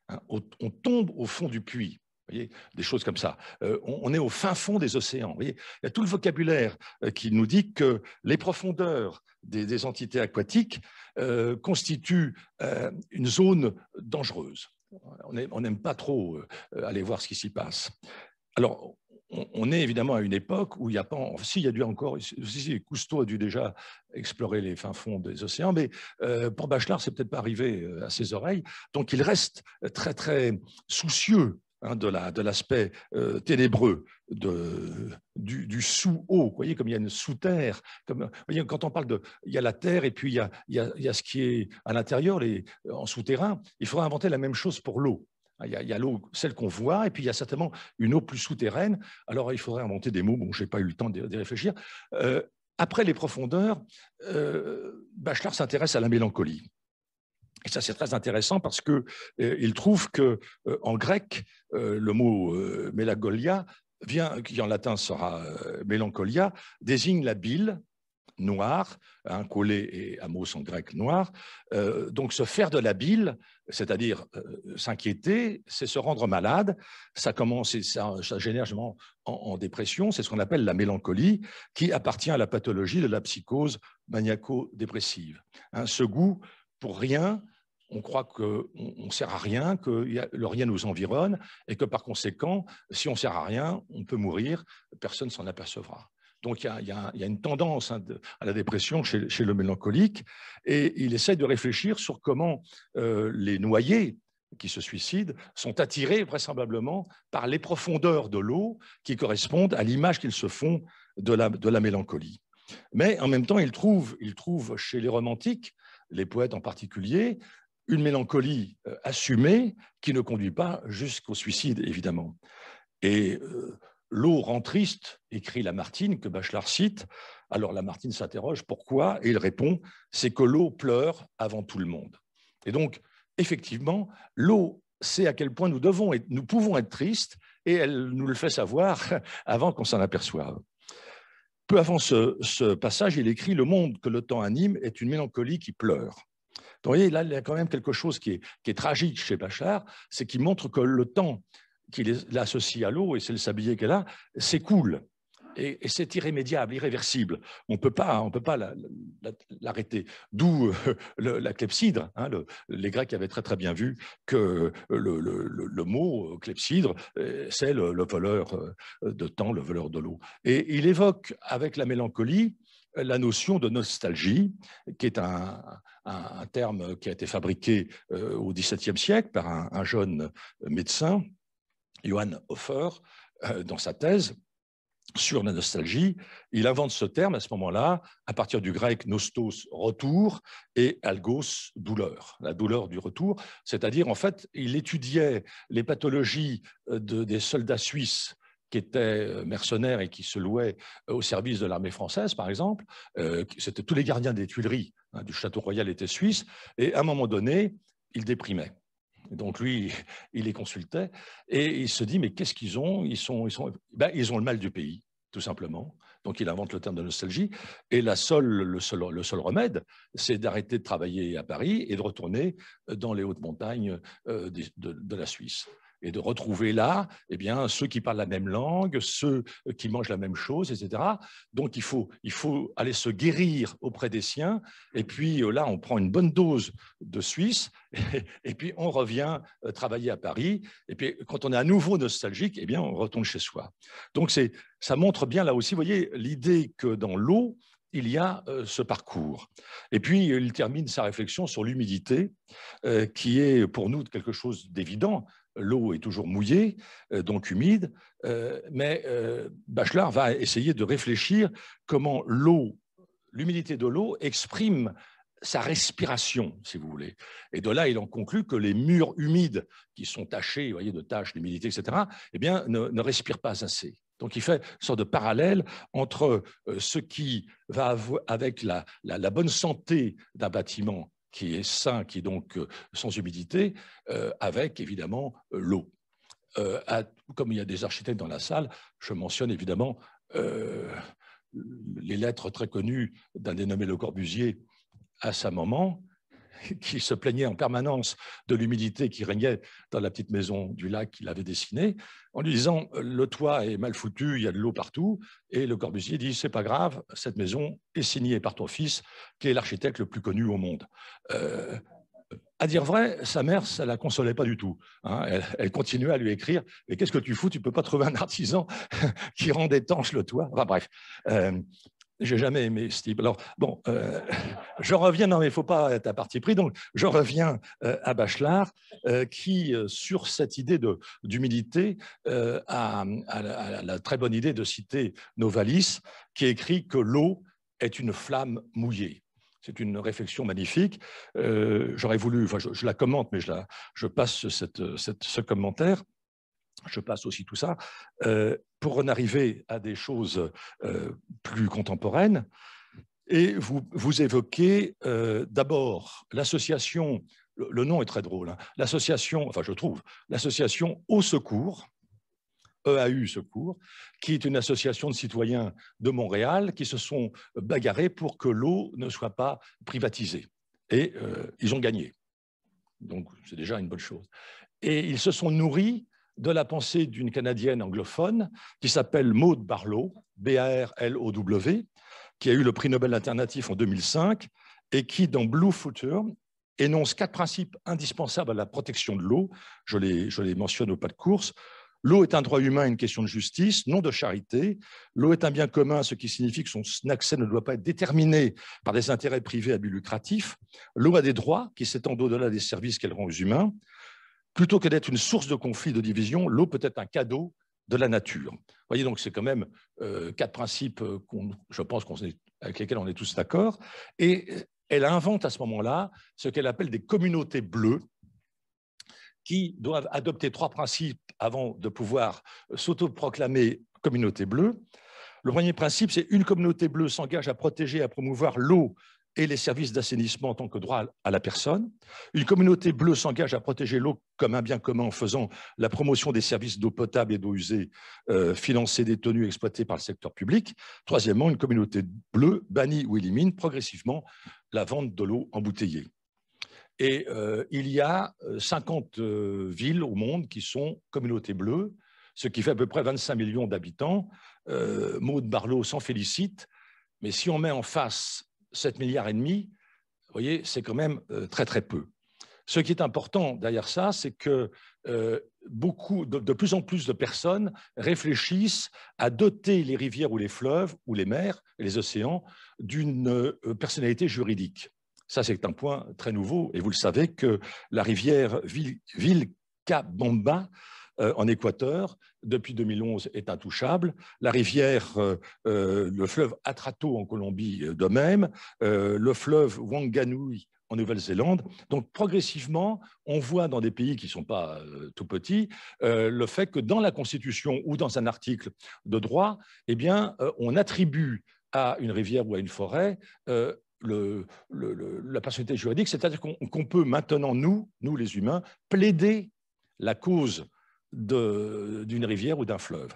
Speaker 6: Hein, on tombe au fond du puits des choses comme ça. Euh, on, est au fin fond des océans. Il y a tout le vocabulaire euh, qui nous dit que les profondeurs des, entités aquatiques euh, constituent une zone dangereuse. On n'aime pas trop aller voir ce qui s'y passe. Alors, on, est évidemment à une époque où il n'y a pas, si il y a dû encore, si, Cousteau a dû déjà explorer les fins fonds des océans, mais pour Bachelard, c'est peut-être pas arrivé à ses oreilles. Donc il reste très très soucieux Hein, de l'aspect euh, ténébreux de, du, sous eau Vous voyez, comme il y a une sous-terre. Comme, quand on parle de. Il y a la terre et puis il y a, ce qui est à l'intérieur, euh, en souterrain. Il faudrait inventer la même chose pour l'eau. Ah, il y a, l'eau, celle qu'on voit, et puis il y a certainement une eau plus souterraine. Alors il faudrait inventer des mots, bon, je n'ai pas eu le temps d'y réfléchir. Euh, après les profondeurs, euh, Bachelard s'intéresse à la mélancolie. Et ça, c'est très intéressant parce qu'il euh, il trouve que euh, en grec, euh, le mot mélagolia vient, qui en latin sera mélancolia, désigne la bile noire, un collet et amos en grec noir. donc se faire de la bile, c'est-à-dire s'inquiéter, c'est se rendre malade. Ça commence, ça, ça génère en, en, dépression. C'est ce qu'on appelle la mélancolie, qui appartient à la pathologie de la psychose maniaco-dépressive. ce goût pour rien, on croit qu'on ne sert à rien, que le rien nous environne, et que par conséquent, si on ne sert à rien, on peut mourir, personne ne s'en apercevra. Donc il y, a, une tendance hein, à la dépression chez, le mélancolique, et il essaie de réfléchir sur comment euh, les noyés qui se suicident sont attirés vraisemblablement par les profondeurs de l'eau qui correspondent à l'image qu'ils se font de la, mélancolie. Mais en même temps, il trouve, il trouve chez les romantiques les poètes en particulier, une mélancolie euh, assumée qui ne conduit pas jusqu'au suicide, évidemment. Et euh, l'eau rend triste, écrit Lamartine, que Bachelard cite. Alors Lamartine s'interroge pourquoi, et il répond c'est que l'eau pleure avant tout le monde. Et donc, effectivement, l'eau sait à quel point nous devons et nous pouvons être tristes, et elle nous le fait savoir (laughs) avant qu'on s'en aperçoive. Peu avant ce, passage, il écrit Le monde que le temps anime est une mélancolie qui pleure. vous voyez, là, il y a quand même quelque chose qui est, tragique chez Bachar, c'est qu'il montre que le temps qu'il l'associe à l'eau, et c'est le sablier qu'elle a, s'écoule et, c'est irrémédiable, irréversible. On ne peut pas, on peut pas l'arrêter. D'où euh, la clepsydre. Hein, les Grecs avaient très très bien vu que euh, le, mot euh, clepsydre, c'est le, voleur de temps, le voleur de l'eau. Et il évoque avec la mélancolie la notion de nostalgie, qui est un, terme qui a été fabriqué au XVIIe siècle par un, jeune médecin, Johann Hofer, dans sa thèse, sur la nostalgie. Il invente ce terme à ce moment-là, à partir du grec nostos, retour, et algos, douleur, la douleur du retour. C'est-à-dire, en fait, il étudiait les pathologies euh, de, des soldats suisses qui étaient euh, mercenaires et qui se louaient euh, au service de l'armée française, par exemple. C'était tous les gardiens des Tuileries, hein, du Château Royal étaient suisses, et à un moment donné, ils déprimaient. Donc lui, il les consultait et il se dit mais qu'est-ce qu'ils ont Ils sont, ils sont, ben, ils ont le mal du pays tout simplement. Donc il invente le terme de nostalgie. Et le, seul, remède, c'est d'arrêter de travailler à Paris et de retourner dans les hautes montagnes euh, de la Suisse et de retrouver là eh bien, ceux qui parlent la même langue, ceux euh, qui mangent la même chose, etc. Donc il faut, il faut aller se guérir auprès des siens, et puis euh, là on prend une bonne dose de Suisse, (laughs) et, puis on revient euh, travailler à Paris, et puis quand on est à nouveau nostalgique, eh bien, on retourne chez soi. Donc ça montre bien là aussi, voyez, l'idée que dans l'eau, il y a ce parcours. Et puis, il termine sa réflexion sur l'humidité, qui est pour nous quelque chose d'évident, l'eau est toujours mouillée, euh, donc humide, euh, mais euh, Bachelard va essayer de réfléchir comment l'eau, l'humidité de l'eau exprime sa respiration, si vous voulez. Et de là, il en conclut que les murs humides qui sont tachés, vous voyez, de taches d'humidité, etc., eh bien, ne, respirent pas assez. Donc, il fait une sorte de parallèle entre ce qui va avec la bonne santé d'un bâtiment qui est sain, qui est donc euh, sans humidité, euh, avec évidemment euh, l'eau. comme il y a des architectes dans la salle, je mentionne évidemment les lettres très connues d'un dénommé Le Corbusier à sa maman, (laughs) qui se plaignait en permanence de l'humidité qui régnait dans la petite maison du lac qu'il avait dessinée, en lui disant le toit est mal foutu, il y a de l'eau partout, et Le Corbusier dit c'est pas grave, cette maison est signée par ton fils, qui est l'architecte le plus connu au monde. Euh, à dire vrai, sa mère, ça la consolait pas du tout. Hein. Elle, continuait à lui écrire Mais qu'est-ce que tu fous Tu peux pas trouver un artisan (laughs) qui rend étanche le toit. Enfin bref. Euh, j'ai jamais aimé ce type. Alors, bon, euh, (laughs) je reviens, non mais il faut pas être à parti pris, donc je reviens euh, à Bachelard, euh, qui, sur cette idée d'humilité, a, la très bonne idée de citer Novalis, qui écrit que l'eau est une flamme mouillée. C'est une réflexion magnifique. J'aurais voulu, enfin, je, la commente, mais je, la, je passe cette, ce commentaire je passe aussi tout ça pour en arriver à des choses euh, plus contemporaines. Et vous, vous évoquez euh, d'abord l'association, le, nom est très drôle, hein, l'association, enfin je trouve, l'association Au Secours, EAU Secours, qui est une association de citoyens de Montréal qui se sont bagarrés pour que l'eau ne soit pas privatisée. Et euh, ils ont gagné. Donc c'est déjà une bonne chose. Et ils se sont nourris de la pensée d'une Canadienne anglophone qui s'appelle Maude Barlow, B-A-R-L-O-W, qui a eu le prix Nobel alternatif en 2005 et qui, dans Blue Footer, énonce quatre principes indispensables à la protection de l'eau. Je les, je les mentionne au pas de course. L'eau est un droit humain, une question de justice, non de charité. L'eau est un bien commun, ce qui signifie que son accès ne doit pas être déterminé par des intérêts privés à but lucratif. L'eau a des droits qui s'étendent au-delà des services qu'elle rend aux humains. Plutôt que d'être une source de conflit, de division, l'eau peut être un cadeau de la nature. Vous voyez donc, c'est quand même euh, quatre principes, euh, je pense, est, avec lesquels on est tous d'accord. Et euh, elle invente à ce moment-là ce qu'elle appelle des communautés bleues, qui doivent adopter trois principes avant de pouvoir s'autoproclamer communauté bleue. Le premier principe, c'est une communauté bleue s'engage à protéger et à promouvoir l'eau et les services d'assainissement en tant que droit à la personne. Une communauté bleue s'engage à protéger l'eau comme un bien commun en faisant la promotion des services d'eau potable et d'eau usée euh, financés, détenus, exploités par le secteur public. Troisièmement, une communauté bleue bannit ou élimine progressivement la vente de l'eau embouteillée. Et euh, il y a 50 euh, villes au monde qui sont communautés bleues, ce qui fait à peu près 25 millions d'habitants. Maud Barlow s'en félicite, mais si on met en face 7 milliards et demi, vous voyez, c'est quand même euh, très très peu. Ce qui est important derrière ça, c'est que euh, beaucoup, de, plus en plus de personnes réfléchissent à doter les rivières ou les fleuves ou les mers les océans d'une euh, personnalité juridique. Ça, c'est un point très nouveau, et vous le savez que la rivière Vilcabamba euh, en Équateur, depuis 2011, est intouchable. La rivière, euh, euh, le fleuve Atrato en Colombie de même, le fleuve Wanganui en Nouvelle-Zélande. Donc progressivement, on voit dans des pays qui ne sont pas tout petits le fait que dans la Constitution ou dans un article de droit, eh bien, on attribue à une rivière ou à une forêt le, la personnalité juridique, c'est-à-dire qu'on peut maintenant, nous, nous les humains, plaider la cause d'une rivière ou d'un fleuve.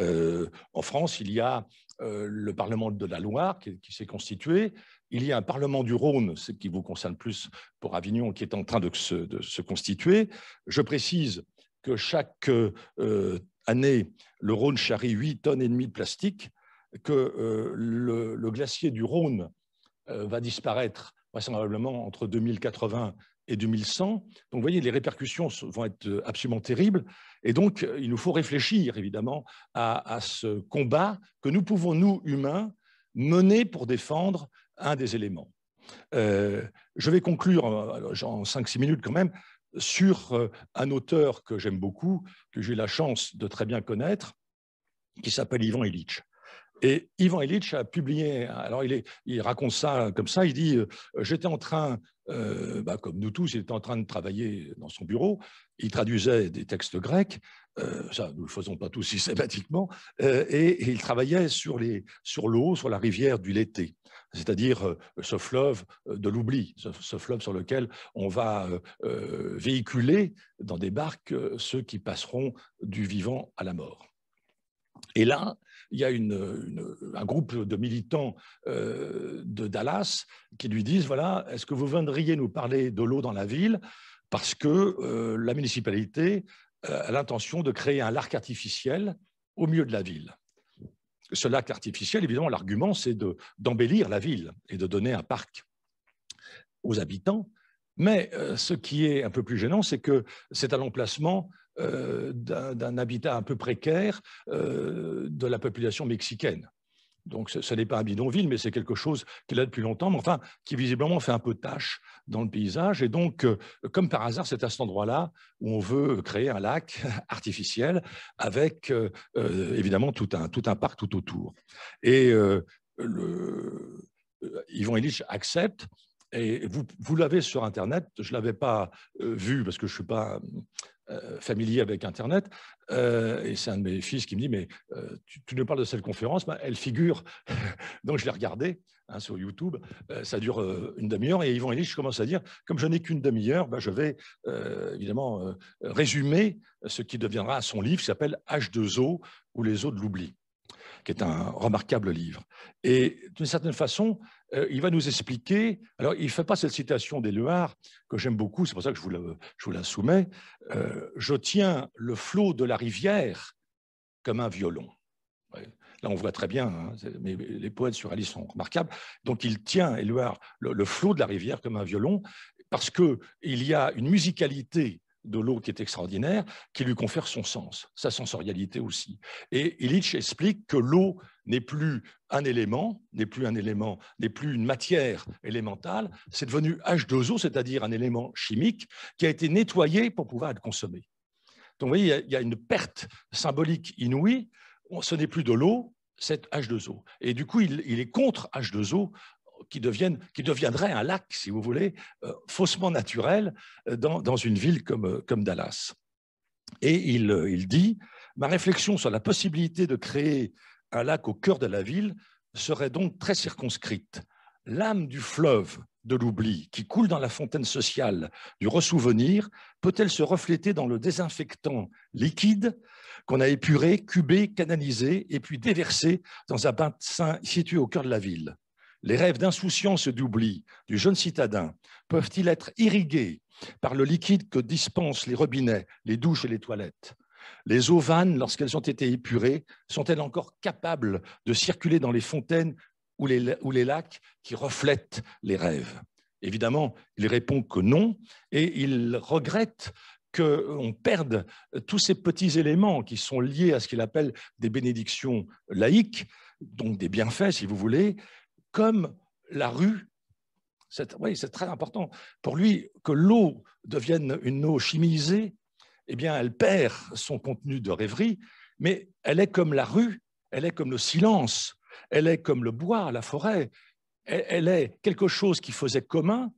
Speaker 6: Euh, en France, il y a euh, le Parlement de la Loire qui, s'est constitué, il y a un Parlement du Rhône, ce qui vous concerne plus pour Avignon, qui est en train de se, constituer. Je précise que chaque euh, année, le Rhône charrie 8 tonnes et demie de plastique, que le, le, glacier du Rhône va disparaître vraisemblablement entre 2080 et 2100. Donc, vous voyez, les répercussions vont être euh, absolument terribles. Et donc, euh, il nous faut réfléchir, évidemment, à, ce combat que nous pouvons, nous, humains, mener pour défendre un des éléments. Euh, je vais conclure en 5-6 minutes quand même sur un auteur que j'aime beaucoup, que j'ai eu la chance de très bien connaître, qui s'appelle Ivan Illich. Et Ivan Illich a publié, alors il, raconte ça comme ça, il dit, euh, j'étais en train, euh, bah, comme nous tous, il était en train de travailler dans son bureau, il traduisait des textes grecs, euh, ça nous le faisons pas tous systématiquement, et, il travaillait sur l'eau, sur, la rivière du l'été, c'est-à-dire ce fleuve de l'oubli, ce, fleuve sur lequel on va véhiculer dans des barques ceux qui passeront du vivant à la mort. Et là, il y a un groupe de militants euh, de Dallas qui lui disent, voilà, est-ce que vous viendriez nous parler de l'eau dans la ville parce que euh, la municipalité euh, a l'intention de créer un lac artificiel au milieu de la ville ce lac artificiel, évidemment, l'argument, c'est d'embellir la ville et de donner un parc aux habitants. Mais ce qui est un peu plus gênant, c'est que c'est à l'emplacement euh, d'un habitat un peu précaire euh, de la population mexicaine. Donc ce, n'est pas un bidonville, mais c'est quelque chose qu'il a depuis longtemps, mais enfin qui visiblement fait un peu tache dans le paysage. Et donc, euh, comme par hasard, c'est à cet endroit-là où on veut créer un lac (laughs) artificiel avec évidemment tout un, parc tout autour. Et Yvon Illich accepte et vous, l'avez sur Internet, je ne l'avais pas euh, vu parce que je ne suis pas euh, familier avec Internet. Euh, et c'est un de mes fils qui me dit, mais tu, ne nous parles de cette conférence, elle figure. (laughs) Donc je l'ai regardée hein, sur YouTube. ça dure une demi-heure. Et Yvon Je commence à dire, comme je n'ai qu'une demi-heure, ben, je vais évidemment résumer ce qui deviendra son livre qui s'appelle H2O ou les eaux de l'oubli qui est un remarquable livre. Et d'une certaine façon, euh, il va nous expliquer, alors il ne fait pas cette citation d'Eluard que j'aime beaucoup, c'est pour ça que je vous la, la soumets, euh, Je tiens le flot de la rivière comme un violon Là, on voit très bien, hein, mais les poètes sur Alice sont remarquables. Donc, il tient, Éluard, le, le flot de la rivière comme un violon, parce qu'il y a une musicalité de l'eau qui est extraordinaire, qui lui confère son sens, sa sensorialité aussi. Et Illich explique que l'eau n'est plus un élément, n'est plus un élément, n'est plus une matière élémentale, c'est devenu H2O, c'est-à-dire un élément chimique qui a été nettoyé pour pouvoir être consommé. Donc vous voyez, il y a une perte symbolique inouïe, ce n'est plus de l'eau, c'est H2O. Et du coup, il, il est contre H2O qui, deviendrait un lac, si vous voulez, euh, faussement naturel euh, dans, une ville comme, euh, Dallas. Et il, dit, ma réflexion sur la possibilité de créer un lac au cœur de la ville serait donc très circonscrite. L'âme du fleuve de l'oubli qui coule dans la fontaine sociale du ressouvenir peut-elle se refléter dans le désinfectant liquide qu'on a épuré, cubé, canalisé et puis déversé dans un bassin situé au cœur de la ville les rêves d'insouciance et d'oubli du jeune citadin peuvent-ils être irrigués par le liquide que dispensent les robinets, les douches et les toilettes Les eaux vannes, lorsqu'elles ont été épurées, sont-elles encore capables de circuler dans les fontaines ou les, lacs qui reflètent les rêves Évidemment, il répond que non, et il regrette qu'on perde tous ces petits éléments qui sont liés à ce qu'il appelle des bénédictions laïques, donc des bienfaits, si vous voulez, comme la rue. C'est, très important. Pour lui, que l'eau devienne une eau chimisée, eh bien, elle perd son contenu de rêverie, mais elle est comme la rue, elle est comme le silence, elle est comme le bois, la forêt, elle, est quelque chose qui faisait commun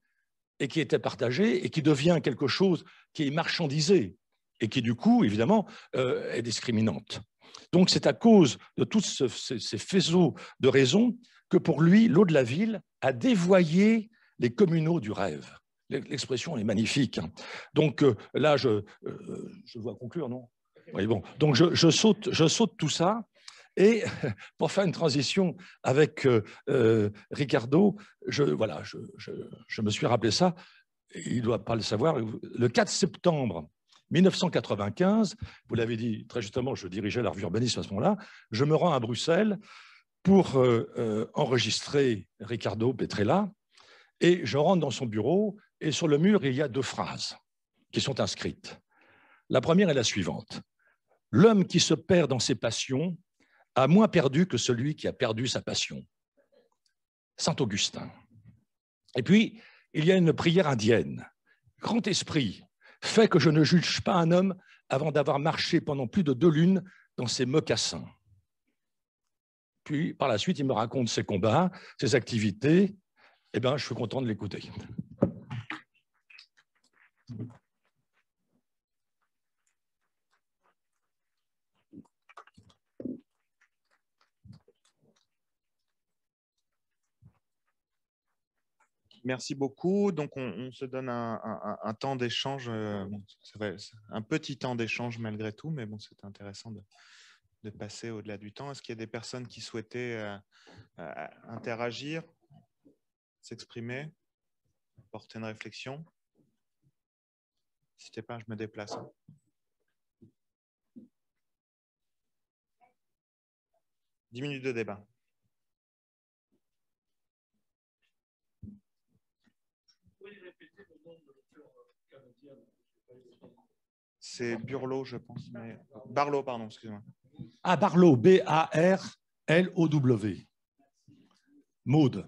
Speaker 6: et qui était partagé et qui devient quelque chose qui est marchandisé et qui, du coup, évidemment, euh, est discriminante. Donc, c'est à cause de tous ces faisceaux de raisons que pour lui, l'eau de la ville a dévoyé les communaux du rêve. L'expression est magnifique. Hein. Donc euh, là, je, euh, je dois conclure, non Oui, bon. Donc je, saute, je saute tout ça. Et (laughs) pour faire une transition avec euh, Ricardo, je, voilà, je, me suis rappelé ça, il ne doit pas le savoir, le 4 septembre 1995, vous l'avez dit très justement, je dirigeais la revue urbanisme à ce moment-là, je me rends à Bruxelles pour euh, euh, enregistrer Ricardo Petrella. Et je rentre dans son bureau et sur le mur, il y a deux phrases qui sont inscrites. La première est la suivante. L'homme qui se perd dans ses passions a moins perdu que celui qui a perdu sa passion. Saint Augustin. Et puis, il y a une prière indienne. Grand esprit, fais que je ne juge pas un homme avant d'avoir marché pendant plus de deux lunes dans ses mocassins. Puis par la suite, il me raconte ses combats, ses activités. Eh bien, je suis content de l'écouter.
Speaker 1: merci beaucoup. Donc, on, se donne un, temps d'échange, euh, un petit temps d'échange malgré tout, mais bon, c'est intéressant de, de passer au-delà du temps. Est-ce qu'il y a des personnes qui souhaitaient euh, euh, interagir, s'exprimer, porter une réflexion N'hésitez pas, je me déplace. Hein. Dix minutes de débat. C'est Burlot, je pense. Mais... pardon, excusez moi
Speaker 6: à Barlow, B-A-R-L-O-W. Maud,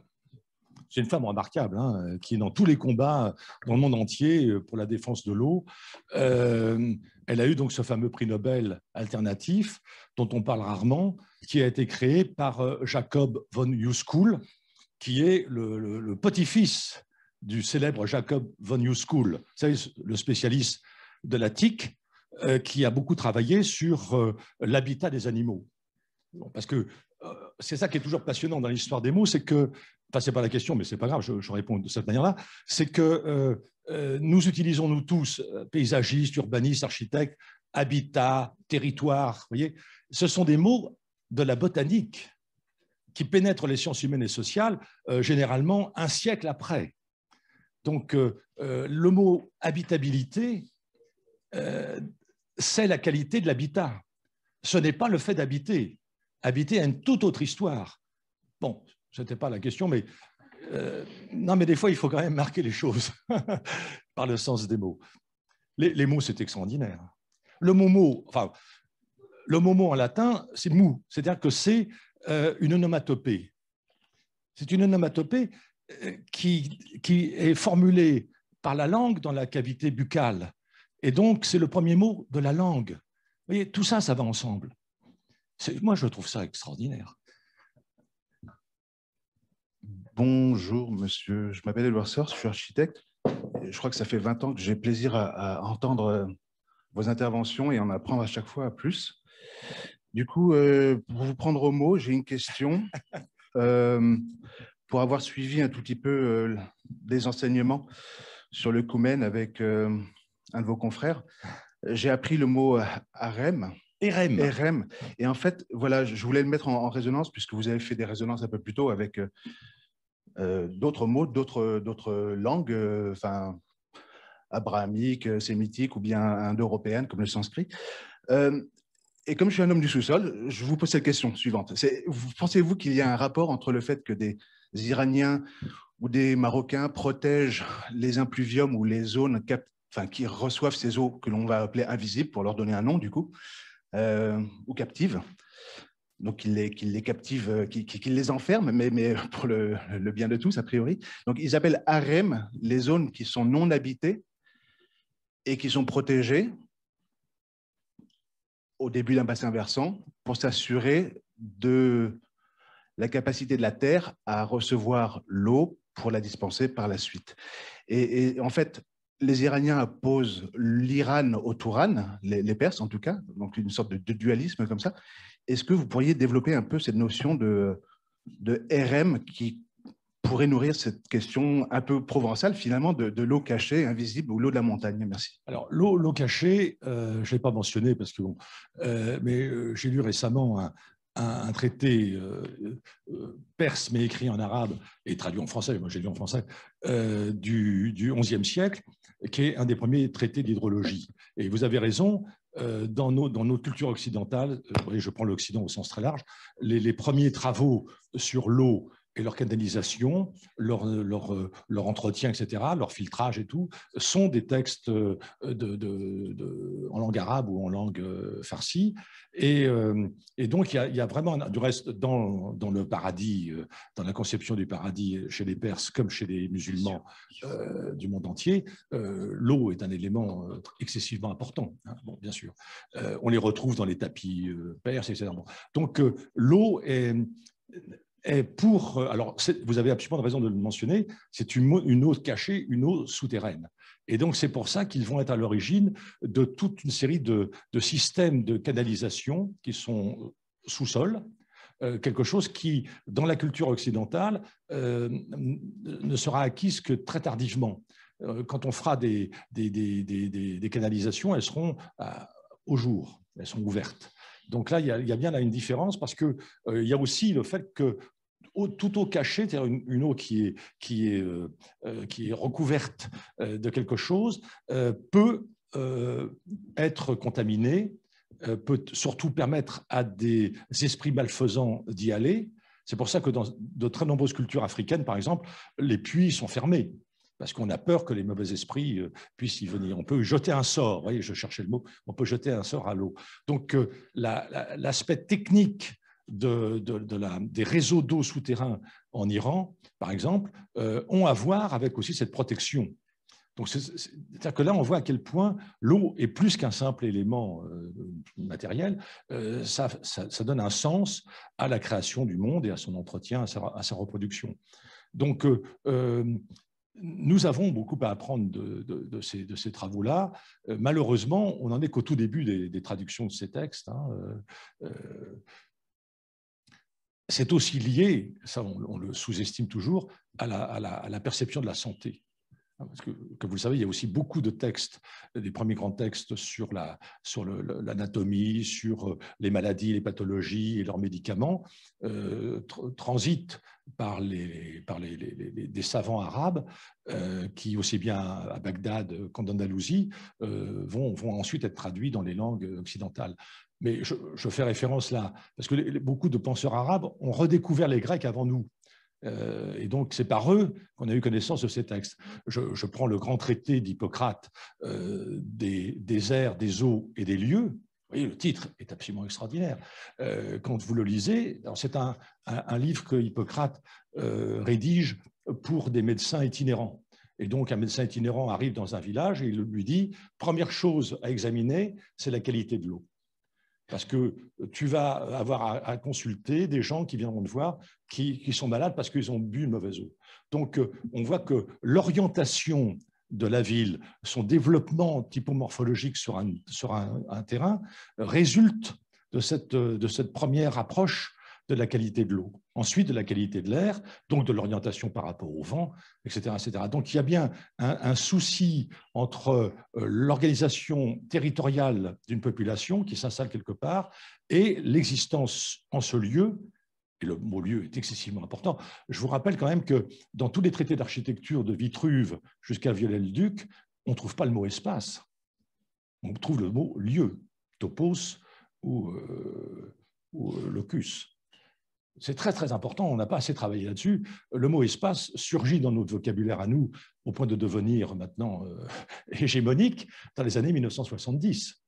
Speaker 6: C'est une femme remarquable, hein, qui est dans tous les combats dans le monde entier pour la défense de l'eau. Euh, elle a eu donc ce fameux prix Nobel alternatif, dont on parle rarement, qui a été créé par euh, Jacob von Huskul, qui est le, petit-fils du célèbre Jacob von Huskul, le spécialiste de la tique. Euh, qui a beaucoup travaillé sur euh, l'habitat des animaux. Parce que euh, c'est ça qui est toujours passionnant dans l'histoire des mots, c'est que, enfin c'est pas la question, mais c'est pas grave, je, réponds de cette manière-là, c'est que nous utilisons nous tous, paysagistes, urbanistes, architectes, habitat, territoire, vous voyez, ce sont des mots de la botanique qui pénètrent les sciences humaines et sociales généralement un siècle après. Donc le mot habitabilité c'est la qualité de l'habitat. Ce n'est pas le fait d'habiter. Habiter a une toute autre histoire. Bon, ce n'était pas la question, mais euh, non, mais des fois, il faut quand même marquer les choses (laughs) par le sens des mots. Les, mots, c'est extraordinaire. Le mot enfin, le en latin, c'est mou, c'est-à-dire que c'est euh, une onomatopée. C'est une onomatopée euh, qui, qui est formulée par la langue dans la cavité buccale. Et donc, c'est le premier mot de la langue. Vous voyez, tout ça, ça va ensemble. Moi, je trouve ça extraordinaire.
Speaker 7: Bonjour, monsieur. Je m'appelle Edouard Sors, je suis architecte. Je crois que ça fait 20 ans que j'ai plaisir à, entendre euh, vos interventions et en apprendre à chaque fois à plus. Du coup, euh, pour vous prendre au mot, j'ai une question. (laughs) Euh, pour avoir suivi un tout petit peu des enseignements sur le Koumen avec un de vos confrères, j'ai appris le mot euh, harem. Et en fait, voilà, je voulais le mettre en, résonance puisque vous avez fait des résonances un peu plus tôt avec euh, euh, d'autres mots, d'autres langues, enfin, abrahamiques, sémitiques ou bien indo-européennes comme le sanskrit. et comme je suis un homme du sous-sol, je vous pose cette question suivante. Pensez-vous qu'il y a un rapport entre le fait que des Iraniens ou des Marocains protègent les impluviums ou les zones cap enfin qui reçoivent ces eaux que l'on va appeler invisibles pour leur donner un nom du coup, euh, ou captives. Donc ils les, qu'ils les captivent, euh, qu'ils, les enferment, mais, mais (laughs) pour le, bien de tous a priori. Donc ils appellent harem les zones qui sont non habitées et qui sont protégées au début d'un bassin versant pour s'assurer de la capacité de la terre à recevoir l'eau pour la dispenser par la suite. et en fait, les Iraniens opposent l'Iran au Touran, les, Perses en tout cas, donc une sorte de, dualisme comme ça. Est-ce que vous pourriez développer un peu cette notion de, de RM qui pourrait nourrir cette question un peu provençale, finalement, de, l'eau cachée, invisible, ou l'eau de la montagne Merci.
Speaker 6: Alors, l'eau, cachée, euh, je ne l'ai pas mentionné, parce que euh, mais euh, j'ai lu récemment un, traité perse, mais écrit en arabe et traduit en français, moi j'ai lu en français, du, du, XIe siècle, qui est un des premiers traités d'hydrologie. Et vous avez raison, euh, dans, nos, dans, notre culture occidentale, euh, je prends l'Occident au sens très large, les premiers travaux sur l'eau et leur canalisation, leur, leur, euh, leur, entretien, etc., leur filtrage et tout, sont des textes euh, de, en langue arabe ou en langue euh, farsi. Et, et donc, il y, a, il y, a, vraiment, du reste, dans, dans, le paradis, dans la conception du paradis chez les Perses comme chez les musulmans du monde entier, l'eau est un élément excessivement important, hein, bon, bien sûr. on les retrouve dans les tapis perses, etc. Donc, l'eau est pour, euh, alors vous avez absolument raison de le mentionner, c'est une, eau cachée, une eau souterraine. Et donc, c'est pour ça qu'ils vont être à l'origine de toute une série de, systèmes de canalisation qui sont euh, sous-sol, euh, quelque chose qui, dans la culture occidentale, ne sera acquise que très tardivement. quand on fera des, des, des, des, canalisations, elles seront au jour, elles sont ouvertes. Donc là, il y a, bien là une différence parce qu'il euh, il y a aussi le fait que toute tout eau cachée, c'est-à-dire une, eau qui est, qui est, euh, euh, qui est recouverte de quelque chose, peut être contaminée, peut surtout permettre à des esprits malfaisants d'y aller. C'est pour ça que dans de très nombreuses cultures africaines, par exemple, les puits sont fermés parce qu'on a peur que les mauvais esprits euh, puissent y venir. On peut jeter un sort, voyez, je cherchais le mot, on peut jeter un sort à l'eau. Donc euh, l'aspect technique de, la, des réseaux d'eau souterrains en Iran, par exemple, euh, ont à voir avec aussi cette protection. Donc c'est-à-dire que là, on voit à quel point l'eau est plus qu'un simple élément matériel, ça, ça, donne un sens à la création du monde et à son entretien, à sa, reproduction. Donc, nous avons beaucoup à apprendre de, ces, travaux-là. Euh, malheureusement, on n'en est qu'au tout début des, traductions de ces textes. Hein. Euh, euh, c'est aussi lié, ça on, le sous-estime toujours, à la, perception de la santé. Hein, parce que, comme vous le savez, il y a aussi beaucoup de textes, des premiers grands textes sur l'anatomie, la, sur, sur euh, les maladies, les pathologies et leurs médicaments, euh, transitent par les, par les, des savants arabes euh, qui, aussi bien à Bagdad qu'en Andalousie, euh, vont, vont ensuite être traduits dans les langues occidentales. Mais je, fais référence là, parce que beaucoup de penseurs arabes ont redécouvert les Grecs avant nous. Euh, et donc, c'est par eux qu'on a eu connaissance de ces textes. Je, prends le grand traité d'Hippocrate euh, des, airs, des eaux et des lieux. Vous voyez, le titre est absolument extraordinaire. Euh, quand vous le lisez, c'est un, livre que Hippocrate rédige pour des médecins itinérants. Et donc, un médecin itinérant arrive dans un village et il lui dit, première chose à examiner, c'est la qualité de l'eau. Parce que tu vas avoir à, consulter des gens qui viendront te voir, qui, sont malades parce qu'ils ont bu une mauvaise eau. Donc, euh, on voit que l'orientation de la ville, son développement typomorphologique sur un, terrain, résulte de cette euh, première approche de la qualité de l'eau, ensuite de la qualité de l'air, donc de l'orientation par rapport au vent, etc. etc. Donc il y a bien un, souci entre euh, l'organisation territoriale d'une population qui s'installe quelque part et l'existence en ce lieu. Et le mot lieu est excessivement important. Je vous rappelle quand même que dans tous les traités d'architecture de Vitruve jusqu'à Viollet-le-Duc, on ne trouve pas le mot espace. On trouve le mot lieu, topos ou, euh, ou euh, locus. C'est très très important, on n'a pas assez travaillé là-dessus. Le mot espace surgit dans notre vocabulaire à nous au point de devenir maintenant euh, (laughs) hégémonique dans les années 1970.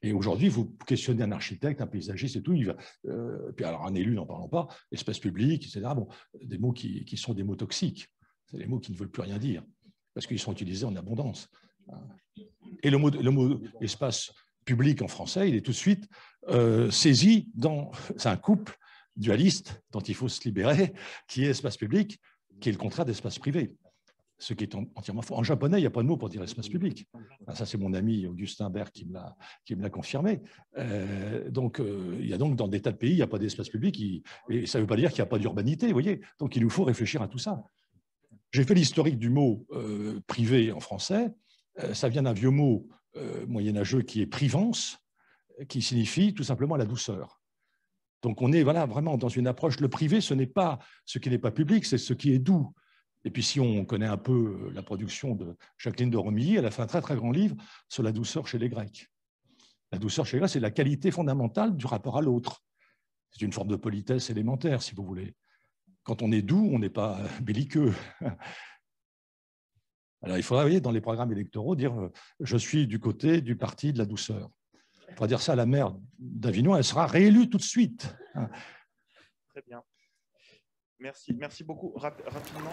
Speaker 6: Et aujourd'hui, vous questionnez un architecte, un paysagiste et tout, il va, euh, puis alors un élu, n'en parlons pas, espace public, etc. Bon, des mots qui, qui sont des mots toxiques, c'est des mots qui ne veulent plus rien dire, parce qu'ils sont utilisés en abondance. Et le mot, le mot espace public en français, il est tout de suite euh, saisi dans (laughs) un couple dualiste dont il faut se libérer, qui est espace public, qui est le contrat d'espace privé. Ce qui est entièrement faux. En japonais, il n'y a pas de mot pour dire espace public. Ah, ça, c'est mon ami Augustin Berg qui me l'a confirmé. Euh, donc, euh, il y a donc dans des tas de pays, il n'y a pas d'espace public. et ça ne veut pas dire qu'il n'y a pas d'urbanité, vous voyez. Donc, il nous faut réfléchir à tout ça. J'ai fait l'historique du mot privé en français. ça vient d'un vieux mot moyen euh, moyenâgeux qui est privance, qui signifie tout simplement la douceur. Donc on est voilà, vraiment dans une approche, le privé, ce n'est pas ce qui n'est pas public, c'est ce qui est doux. Et puis si on connaît un peu la production de Jacqueline de Romilly, elle a fait un très très grand livre sur la douceur chez les Grecs. La douceur chez les Grecs, c'est la qualité fondamentale du rapport à l'autre. C'est une forme de politesse élémentaire, si vous voulez. Quand on est doux, on n'est pas (laughs) belliqueux. Alors, il faudra voyez, dans les programmes électoraux, dire euh, je suis du côté du parti de la douceur. Il faudra dire ça à la maire d'Avignon, elle sera réélue tout de suite. Hein.
Speaker 1: Très bien. Merci, merci beaucoup. rapidement.